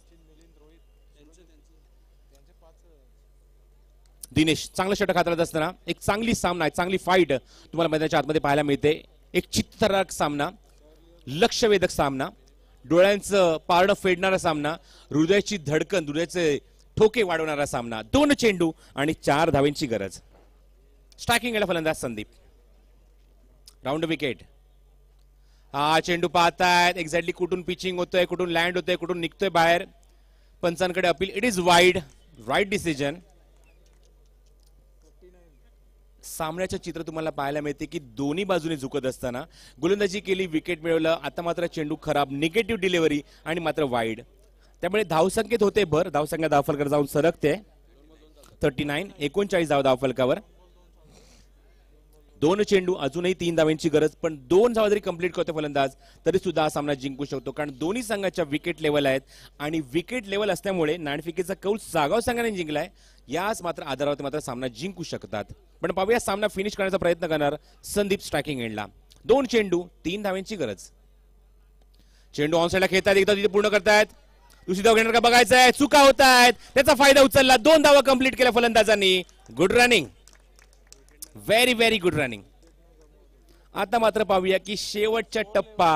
दिनेश चांगलं षटक हाताळत असताना एक चांगली सामना आहे चांगली फाईट तुम्हाला मैदानाच्या आतमध्ये पाहायला मिळते एक चित्तरक सामना लक्षवेधक सामना डोळ्यांचं पारणं फेडणारा सामना हृदयाची धडकन हृदयाचे ठोके वाढवणारा सामना दोन चेंडू आणि चार धावींची गरज स्ट्रायकिंग गेला फलंदाज संदीप राऊंड विकेट हा चेंडू पाहतायत एक्झॅक्टली कुठून पिचिंग होतोय कुठून लँड होतोय कुठून निघतोय बाहेर पंचांकडे appeal it is wide right decision सामन्याचं चित्र तुम्हाला पाहायला मिळते की दोन्ही बाजूने झुकत असताना गोलंदाजी केली विकेट मिळवलं आता मात्र चेंडू खराब निगेटिव्ह डिलिव्हरी आणि मात्र वाईड त्यामुळे धावसंख्येत होते भर धावसंख्या दाफलकर जाऊन सरकते थर्टी नाईन एकोणचाळीस धाव धावफलकावर दोन चेंडू अजूनही तीन धाव्यांची गरज पण दोन धावा जरी कंप्लीट करतो फलंदाज तरी सुद्धा हा सामना जिंकू शकतो कारण दोन्ही संघाच्या विकेट लेवल आहेत आणि विकेट लेवल असल्यामुळे नाणफिकेचा कौल जागाव संघाने जिंकलाय याच मात्र आधारावरती मात्र सामना जिंकू शकतात पण पाहूया सामना फिनिश करण्याचा प्रयत्न करणार संदीप स्ट्रायकिंग एंडला दोन चेंडू तीन धाव्यांची गरज चेंडू ऑन साईडला खेळतात एकदा तिथे पूर्ण करतायत दुसरी धाव घेणार का बघायचं आहे चुका होत आहेत त्याचा फायदा उचलला दोन धावा कंप्लीट केल्या फलंदाजांनी good running very very good running आता मात्र पाहूया की शेवटचा टप्पा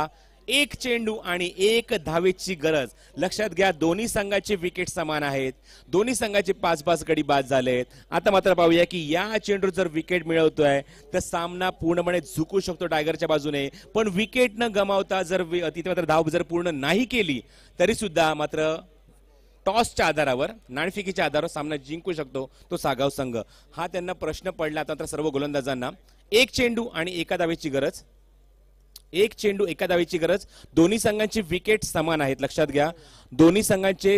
एक चेंडू आणि एक धावेची गरज लक्षात घ्या दोन्ही संघाचे विकेट समान आहेत दोन्ही संघाचे पाच पाच गडी बाद झाले आहेत आता मात्र पाहूया की या चेंडू जर विकेट मिळवतोय तर सामना पूर्णपणे झुकू शकतो टायगरच्या बाजूने पण विकेट न गमावता जर तिथे मात्र धाव जर पूर्ण नाही केली तरी सुद्धा मात्र टॉसच्या आधारावर नाणफिकीच्या आधारावर सामना जिंकू शकतो तो सागाव संघ हा त्यांना प्रश्न पडला आता सर्व गोलंदाजांना एक चेंडू आणि एका धावेची गरज एक चेंडू एका दावीची गरज दोन्ही संघांची विकेट समान आहेत लक्षात घ्या दोन्ही संघांचे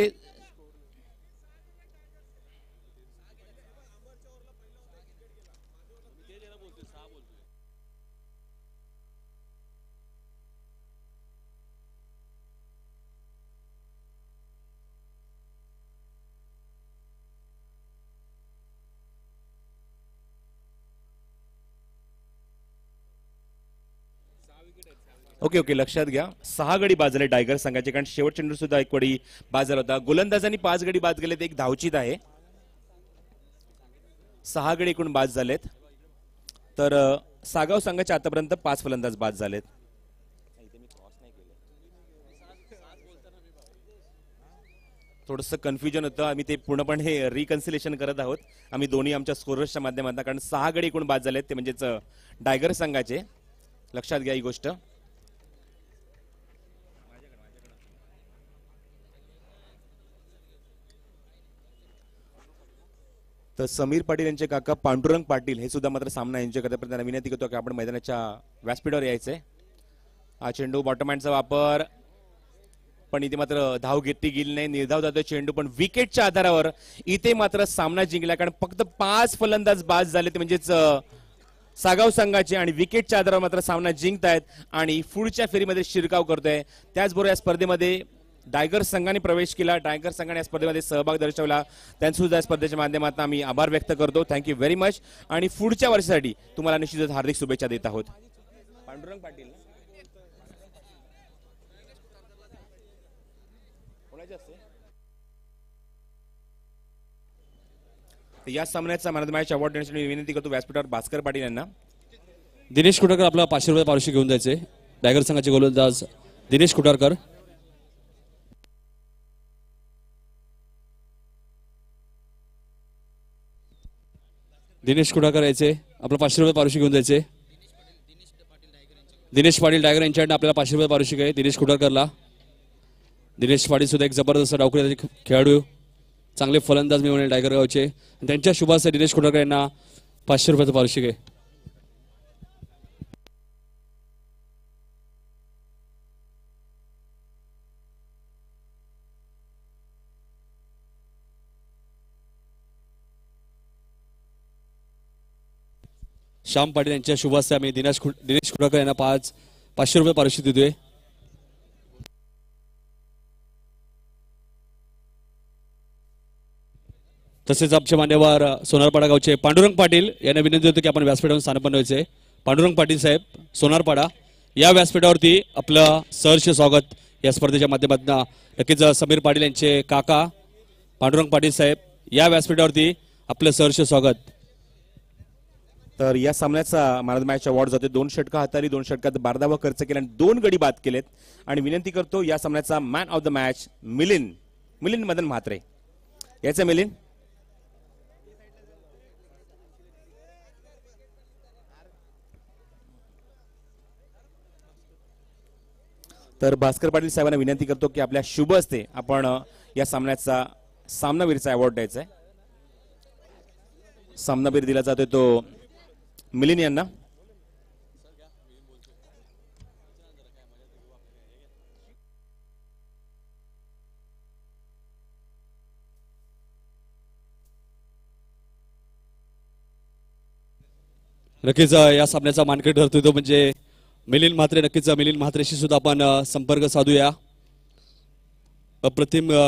ओके ओके लक्षात घ्या सहा गडी बाजले टायगर संघाचे कारण शेवट चेंडू सुद्धा एक वडी बाजला होता गोलंदाजांनी पाच गडी बाद गेले एक धावचीत आहे सहा गडी एकूण बाद झालेत तर सागाव संघाच्या आतापर्यंत पाच फलंदाज बाद झालेत थोडस कन्फ्युजन होतं आम्ही ते पूर्णपणे रिकन्सिलेशन करत आहोत आम्ही दोन्ही आमच्या स्कोरर्सच्या माध्यमातून कारण सहा गडी एकूण बाद झालेत ते म्हणजेच डायगर संघाचे लक्षात घ्या ही गोष्ट तर समीर पाटील यांचे काका पांडुरंग पाटील हे सुद्धा मात्र सामना एन्जॉय करतात त्यांना विनंती करतो की आपण मैदानाच्या व्यासपीठावर यायचंय हा चेंडू बॉटमॅनचा वापर पण इथे मात्र धाव घेतली गेली नाही निर्धाव जातोय चेंडू पण विकेटच्या आधारावर इथे मात्र सामना जिंकला कारण फक्त पाच फलंदाज बाद झाले ते म्हणजेच सागाव संघाचे आणि विकेटच्या आधारावर मात्र सामना जिंकतायत आणि पुढच्या फेरीमध्ये शिरकाव करतोय त्याचबरोबर या स्पर्धेमध्ये डायगर संघाने प्रवेश केला डायगर संघाने या स्पर्धेमध्ये सहभाग दर्शवला त्यांचा या स्पर्धेच्या माध्यमातून आम्ही आभार व्यक्त करतो थँक्यू व्हेरी मच आणि पुढच्या वर्षासाठी तुम्हाला निश्चितच हार्दिक शुभेच्छा देत आहोत पांडुरंग पाटील या सामन्याचा मॅच अवॉर्ड देण्यासाठी विनंती करतो व्यासपीठावर भास्कर पाटील यांना दिनेश कुटारकर आपला पाचशे रुपये पारशी घेऊन जायचे डायगर संघाचे गोलंदाज दिनेश कुटारकर दिनेश कुडाकर यायचे आपलं पाचशे रुपये पारुषिक घेऊन जायचे दिनेश पाटील टायगर यांच्याकडनं आपल्याला पाचशे रुपये पारुषिक आहे दिनेश कुडाकरला दिनेश पाटील सुद्धा एक जबरदस्त डावकरी खेळाडू चांगले फलंदाज मिळवले टायगर गावचे त्यांच्या शुभास दिनेश कुडाकर यांना पाचशे रुपयाचं पारुषिक आहे श्याम पाटील यांच्या शुभास्ते आम्ही दिनेश खु दिनेश खुडाकर यांना पाच पाचशे रुपये पारिषद देतोय तसेच आमचे मान्यवर सोनारपाडा गावचे पांडुरंग पाटील यांना विनंती होतो की आपण व्यासपीठावर स्थानपन्न व्हायचे पांडुरंग पाटील साहेब सोनारपाडा या व्यासपीठावरती आपलं सहर्ष स्वागत या स्पर्धेच्या माध्यमातून नक्कीच समीर पाटील यांचे काका पांडुरंग पाटील साहेब या व्यासपीठावरती आपलं सहर्ष स्वागत तर या सामन्याचा man of the match award जातो दोन षटकं हाताळली दोन षटकात बारदावा खर्च केला आणि दोन गडी बाद केलेत आणि विनंती करतो या सामन्याचा मॅन ऑफ द मॅच मिलिन मिलिन मदन म्हात्रे याचा मिलिन तर भास्कर पाटील साहेबांना विनंती करतो की आपल्या शुभ असते आपण या सामन्याचा सामनावीरचा अवॉर्ड द्यायचा आहे सामनावीर दिला जातोय तो मिलिन यांना नक्कीच या सामन्याचा मानकरी ठरतो तो म्हणजे मिलिन म्हात्रे नक्कीच मिलिन म्हात्रेशी सुद्धा आपण संपर्क साधूया अप्रतिम